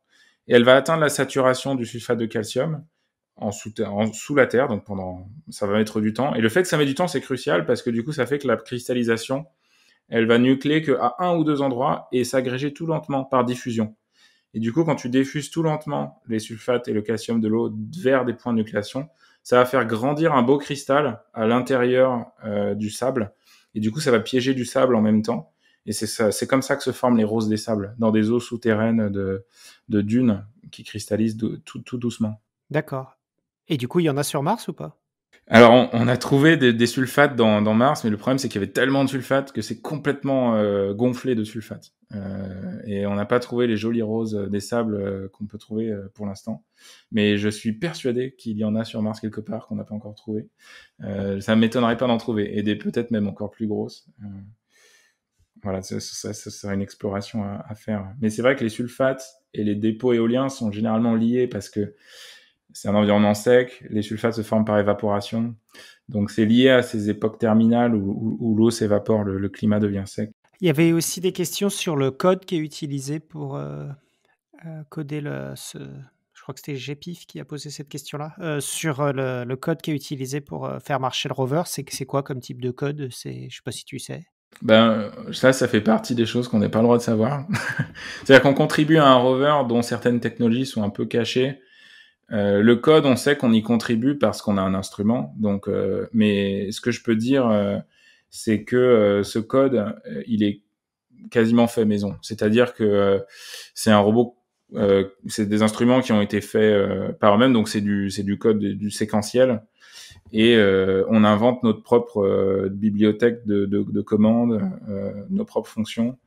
et elle va atteindre la saturation du sulfate de calcium en sous, en sous la terre, donc pendant ça va mettre du temps. Et le fait que ça met du temps, c'est crucial parce que du coup, ça fait que la cristallisation, elle va nucléer qu'à un ou deux endroits et s'agréger tout lentement par diffusion. Et du coup, quand tu diffuses tout lentement les sulfates et le calcium de l'eau vers des points de nucléation, ça va faire grandir un beau cristal à l'intérieur euh, du sable. Et du coup, ça va piéger du sable en même temps. Et c'est comme ça que se forment les roses des sables, dans des eaux souterraines de, dunes qui cristallisent tout, tout doucement. D'accord. Et du coup, il y en a sur Mars ou pas alors, on, a trouvé des, sulfates dans, Mars, mais le problème, c'est qu'il y avait tellement de sulfates que c'est complètement euh, gonflé de sulfates. Euh, et on n'a pas trouvé les jolies roses des sables euh, qu'on peut trouver pour l'instant. Mais je suis persuadé qu'il y en a sur Mars quelque part qu'on n'a pas encore trouvé. ça m'étonnerait pas d'en trouver, et des peut-être même encore plus grosses. voilà, ça, serait une exploration à faire. Mais c'est vrai que les sulfates et les dépôts éoliens sont généralement liés parce que c'est un environnement sec, les sulfates se forment par évaporation. Donc c'est lié à ces époques terminales où, l'eau s'évapore, le, climat devient sec. Il y avait aussi des questions sur le code qui est utilisé pour euh, euh, coder le, ce... Je crois que c'était GPIF qui a posé cette question-là. Euh, sur le, code qui est utilisé pour faire marcher le rover, c'est quoi comme type de code Je ne sais pas si tu sais. Ben, ça, ça fait partie des choses qu'on n'a pas le droit de savoir. <laughs> C'est-à-dire qu'on contribue à un rover dont certaines technologies sont un peu cachées euh, le code, on sait qu'on y contribue parce qu'on a un instrument. Donc, euh, mais ce que je peux dire, euh, c'est que ce code, il est quasiment fait maison. C'est-à-dire que c'est un robot, c'est des instruments qui ont été faits par eux-mêmes. Donc, c'est du, c'est du code du séquentiel. Et on invente notre propre bibliothèque de, commandes, nos propres fonctions.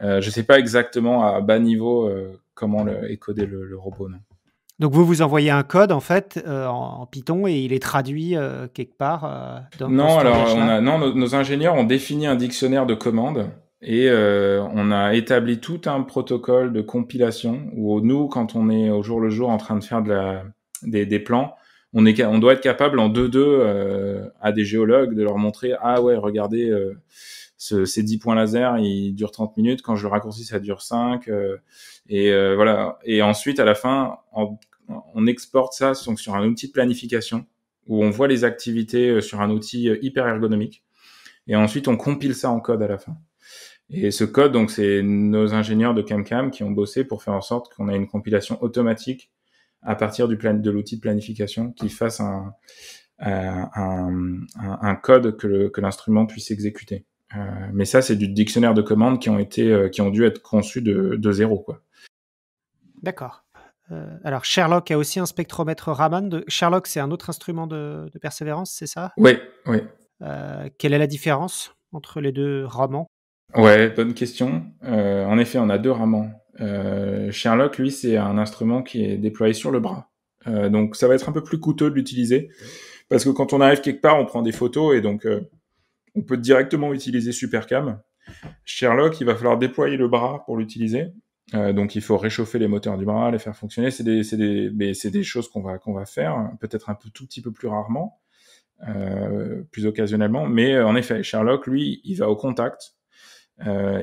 je ne sais pas exactement à bas niveau comment le, est le, le robot. Non. Donc vous vous envoyez un code en fait euh, en, Python et il est traduit euh, quelque part. Euh, dans non, alors non, nos, ingénieurs ont défini un dictionnaire de commandes et on a établi tout un protocole de compilation où nous, quand on est au jour le jour en train de faire des, plans, on, est, on doit être capable en 2-2 à des géologues de leur montrer ah ouais regardez ces 10 points laser ils durent 30 minutes quand je le raccourcis ça dure 5 et voilà et ensuite à la fin en on exporte ça sur un outil de planification où on voit les activités euh, sur un outil euh, hyper ergonomique. Et ensuite, on compile ça en code à la fin. Et ce code, donc, c'est nos ingénieurs de CamCam qui ont bossé pour faire en sorte qu'on ait une compilation automatique à partir de l'outil de planification qui fasse un, euh, code que l'instrument puisse exécuter. mais ça, c'est du dictionnaire de commandes qui ont été, qui ont dû être conçus de, de zéro, quoi. D'accord. Euh, alors, Sherlock a aussi un spectromètre Raman. Sherlock, c'est un autre instrument de, persévérance, c'est ça Oui, oui. Euh, quelle est la différence entre les deux Raman Ouais, bonne question. Euh, en effet, on a deux ramans. Sherlock, lui, c'est un instrument qui est déployé sur le bras. donc, ça va être un peu plus coûteux de l'utiliser. Parce que quand on arrive quelque part, on prend des photos et donc on peut directement utiliser Supercam. Sherlock, il va falloir déployer le bras pour l'utiliser. Euh, donc il faut réchauffer les moteurs du bras, les faire fonctionner. C'est des, des, mais des choses qu'on va, qu'on va faire, peut-être un peu, tout petit peu plus rarement, euh, plus occasionnellement. Mais euh, en effet, Sherlock, lui, il va au contact.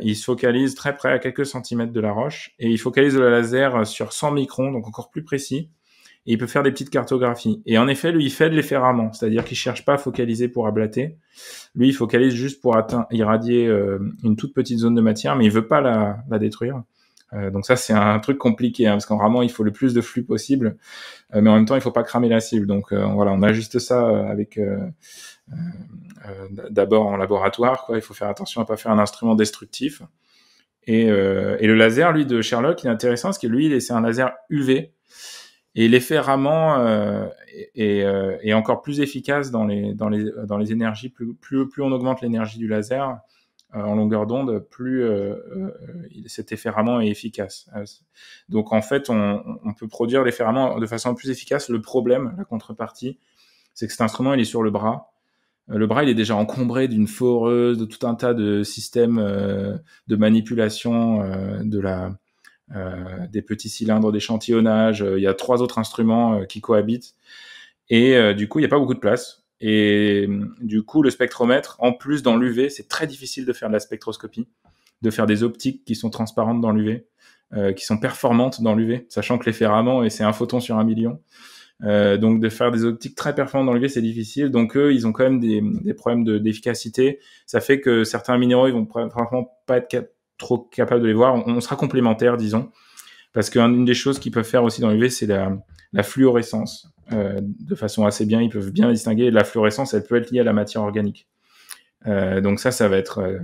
il se focalise très près à quelques centimètres de la roche et il focalise le laser sur 100 microns, donc encore plus précis. Et il peut faire des petites cartographies. Et en effet, lui, il fait de rarement c'est-à-dire qu'il cherche pas à focaliser pour ablater. Lui, il focalise juste pour atteindre, irradier une toute petite zone de matière, mais il veut pas la détruire. Euh, donc ça, c'est un truc compliqué, hein, parce qu'en ramant, il faut le plus de flux possible, euh, mais en même temps, il faut pas cramer la cible. Donc euh, voilà, on ajuste ça avec d'abord en laboratoire. Il faut faire attention à pas faire un instrument destructif. Et, le laser, lui, de Sherlock, il est intéressant, parce que lui, c'est un laser UV. Et l'effet ramant est, encore plus efficace dans les, énergies. plus on augmente l'énergie du laser, euh, en longueur d'onde, plus euh, euh, cet efféremment est efficace. Donc en fait, on, peut produire l'efféremment de façon plus efficace. Le problème, la contrepartie, c'est que cet instrument, il est sur le bras. Le bras, il est déjà encombré d'une foreuse, de tout un tas de systèmes de manipulation de la, des petits cylindres d'échantillonnage. Il y a trois autres instruments qui cohabitent. Et du coup, il n'y a pas beaucoup de place. Et euh, du coup, le spectromètre, en plus dans l'UV, c'est très difficile de faire de la spectroscopie, de faire des optiques qui sont transparentes dans l'UV, euh, qui sont performantes dans l'UV, sachant que l'effet ferraments, et c'est un photon sur un million. Euh, donc de faire des optiques très performantes dans l'UV, c'est difficile. Donc eux, ils ont quand même des, problèmes d'efficacité. Ça fait que certains minéraux, ils vont franchement pas être trop capables de les voir. On, sera complémentaire disons. Parce qu'une des choses qu'ils peuvent faire aussi dans l'UV, c'est la, la fluorescence. Euh, de façon assez bien, ils peuvent bien distinguer. La fluorescence, elle peut être liée à la matière organique. Euh, donc ça, ça va être... Euh,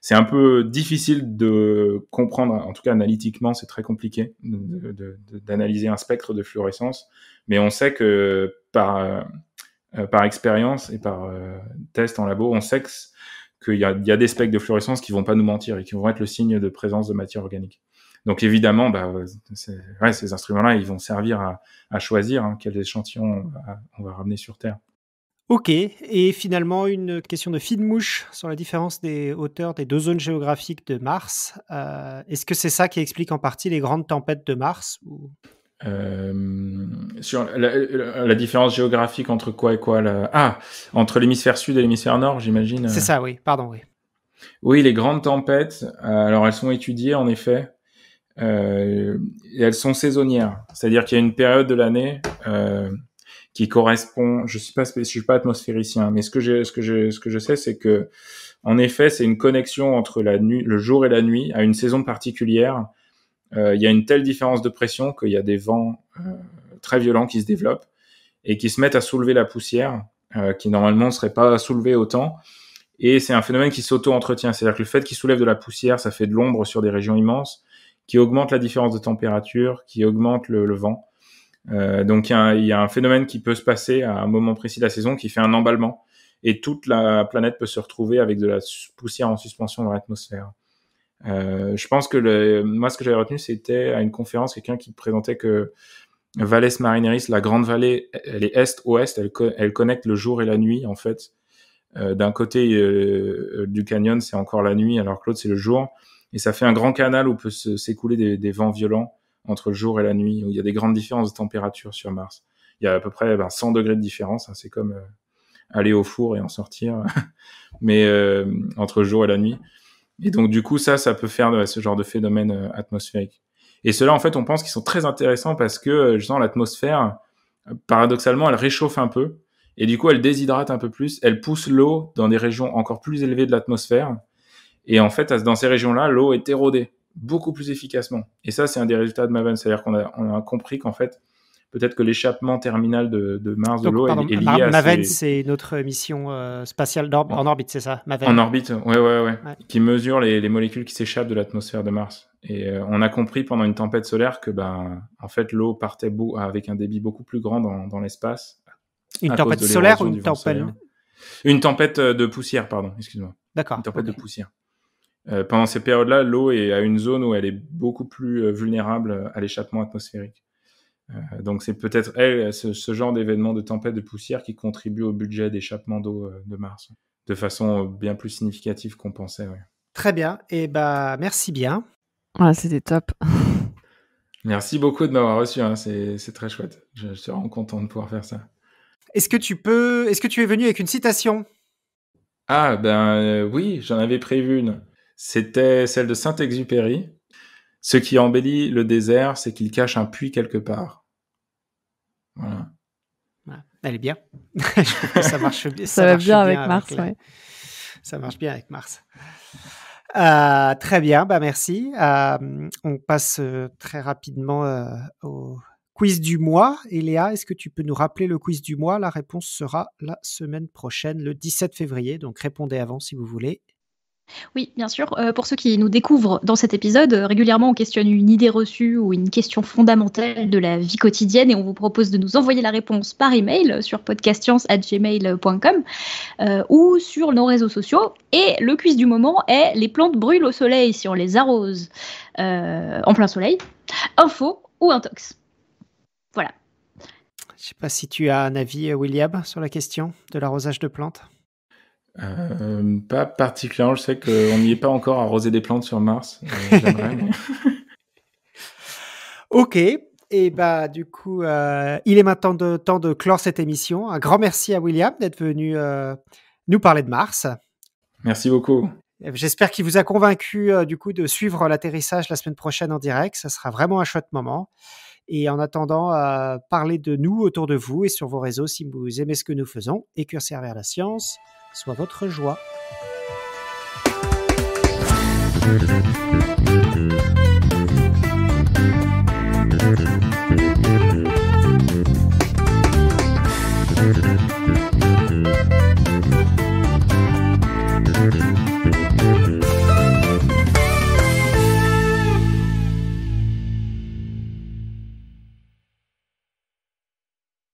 c'est un peu difficile de comprendre, en tout cas analytiquement, c'est très compliqué d'analyser un spectre de fluorescence, mais on sait que par, par expérience et par test en labo, on sait qu'il y, y, a des spectres de fluorescence qui vont pas nous mentir et qui vont être le signe de présence de matière organique. Donc évidemment, bah, ces instruments-là, ils vont servir à, choisir quels hein, quel échantillon on va ramener sur Terre. Ok, et finalement une question de fine mouche sur la différence des hauteurs des deux zones géographiques de Mars. Euh, est-ce que c'est ça qui explique en partie les grandes tempêtes de Mars euh, sur la, différence géographique entre quoi et quoi Ah, entre l'hémisphère sud et l'hémisphère nord, j'imagine. C'est euh. ça, oui. Pardon, oui. Oui, les grandes tempêtes. alors, elles sont étudiées en effet euh, elles sont saisonnières. C'est-à-dire qu'il y a une période de l'année euh, qui correspond. Je suis pas, je suis pas atmosphéricien, mais ce que j'ai, ce que je, ce que je sais, c'est que, en effet, c'est une connexion entre la nuit, le jour et la nuit, à une saison particulière. Euh, il y a une telle différence de pression qu'il y a des vents euh, très violents qui se développent et qui se mettent à soulever la poussière, euh, qui normalement ne serait pas soulevée autant. Et c'est un phénomène qui s'auto-entretient. C'est-à-dire que le fait qu'il soulève de la poussière, ça fait de l'ombre sur des régions immenses qui augmente la différence de température, qui augmente le, vent. Euh, donc il y, a un phénomène qui peut se passer à un moment précis de la saison qui fait un emballement et toute la planète peut se retrouver avec de la poussière en suspension dans l'atmosphère. Euh, je pense que le, moi ce que j'avais retenu c'était à une conférence quelqu'un qui présentait que Valles Marineris, la grande vallée, elle est est-ouest, elle, elle, connecte le jour et la nuit en fait. Euh, d'un côté du canyon c'est encore la nuit alors que l'autre c'est le jour et ça fait un grand canal où peut s'écouler des, vents violents entre le jour et la nuit, où il y a des grandes différences de température sur Mars. Il y a à peu près 100 ben, degrés de différence, hein. c'est comme euh, aller au four et en sortir, <laughs> mais euh, entre le jour et la nuit. Et donc du coup, ça, ça peut faire ce genre de phénomène euh, atmosphérique. Et cela, en fait, on pense qu'ils sont très intéressants parce que, justement l'atmosphère, paradoxalement, elle réchauffe un peu, et du coup, elle déshydrate un peu plus, elle pousse l'eau dans des régions encore plus élevées de l'atmosphère, et en fait, dans ces régions-là, l'eau est érodée beaucoup plus efficacement. Et ça, c'est un des résultats de Maven. C'est-à-dire qu'on a, on a compris qu'en fait, peut-être que l'échappement terminal de, Mars de l'eau est, lié à Maven, c'est notre mission euh, spatiale en orbite, c'est ça Maven. En orbite, ouais, ouais, ouais, Qui mesure les, molécules qui s'échappent de l'atmosphère de Mars. Et euh, on a compris pendant une tempête solaire que, ben, en fait, l'eau partait beau, avec un débit beaucoup plus grand dans, l'espace. Une tempête solaire ou une tempête Une euh, tempête de poussière, pardon, excuse-moi. D'accord. Une tempête de poussière. Euh, pendant ces périodes-là, l'eau est à une zone où elle est beaucoup plus euh, vulnérable à l'échappement atmosphérique. Euh, donc c'est peut-être ce, genre d'événement de tempête de poussière qui contribue au budget d'échappement d'eau de Mars, de façon bien plus significative qu'on pensait. Très bien, et eh bah merci bien. c'était top. <laughs> merci beaucoup de m'avoir reçu, hein. c'est très chouette. Je, suis vraiment content de pouvoir faire ça. Est-ce que tu peux, est-ce que tu es venu avec une citation Ah ben oui, j'en avais prévu une. C'était celle de Saint-Exupéry. Ce qui embellit le désert, c'est qu'il cache un puits quelque part. Voilà. Elle est bien. <laughs> ça marche, bien, avec, Mars, Ça marche bien avec Mars. très bien, bah merci. Euh, on passe euh, très rapidement euh, au quiz du mois. Et Léa, est-ce que tu peux nous rappeler le quiz du mois La réponse sera la semaine prochaine, le 17 février. Donc répondez avant si vous voulez. Oui, bien sûr. Euh, pour ceux qui nous découvrent dans cet épisode, euh, régulièrement on questionne une idée reçue ou une question fondamentale de la vie quotidienne et on vous propose de nous envoyer la réponse par email sur podcastscience@gmail.com euh, ou sur nos réseaux sociaux. Et le quiz du moment est les plantes brûlent au soleil si on les arrose en plein soleil. Info ou intox. Voilà. Je ne sais pas si tu as un avis, William, sur la question de l'arrosage de plantes. Euh, pas particulièrement. Je sais qu'on n'y est pas encore à arroser des plantes sur Mars. Euh, <laughs> ok. Et bah du coup, euh, il est maintenant temps de clore cette émission. Un grand merci à William d'être venu nous parler de Mars. Merci beaucoup. J'espère qu'il vous a convaincu du coup de suivre l'atterrissage la semaine prochaine en direct. Ça sera vraiment un chouette moment. Et en attendant, euh, parlez de nous autour de vous et sur vos réseaux si vous aimez ce que nous faisons. Et vers la science soit votre joie.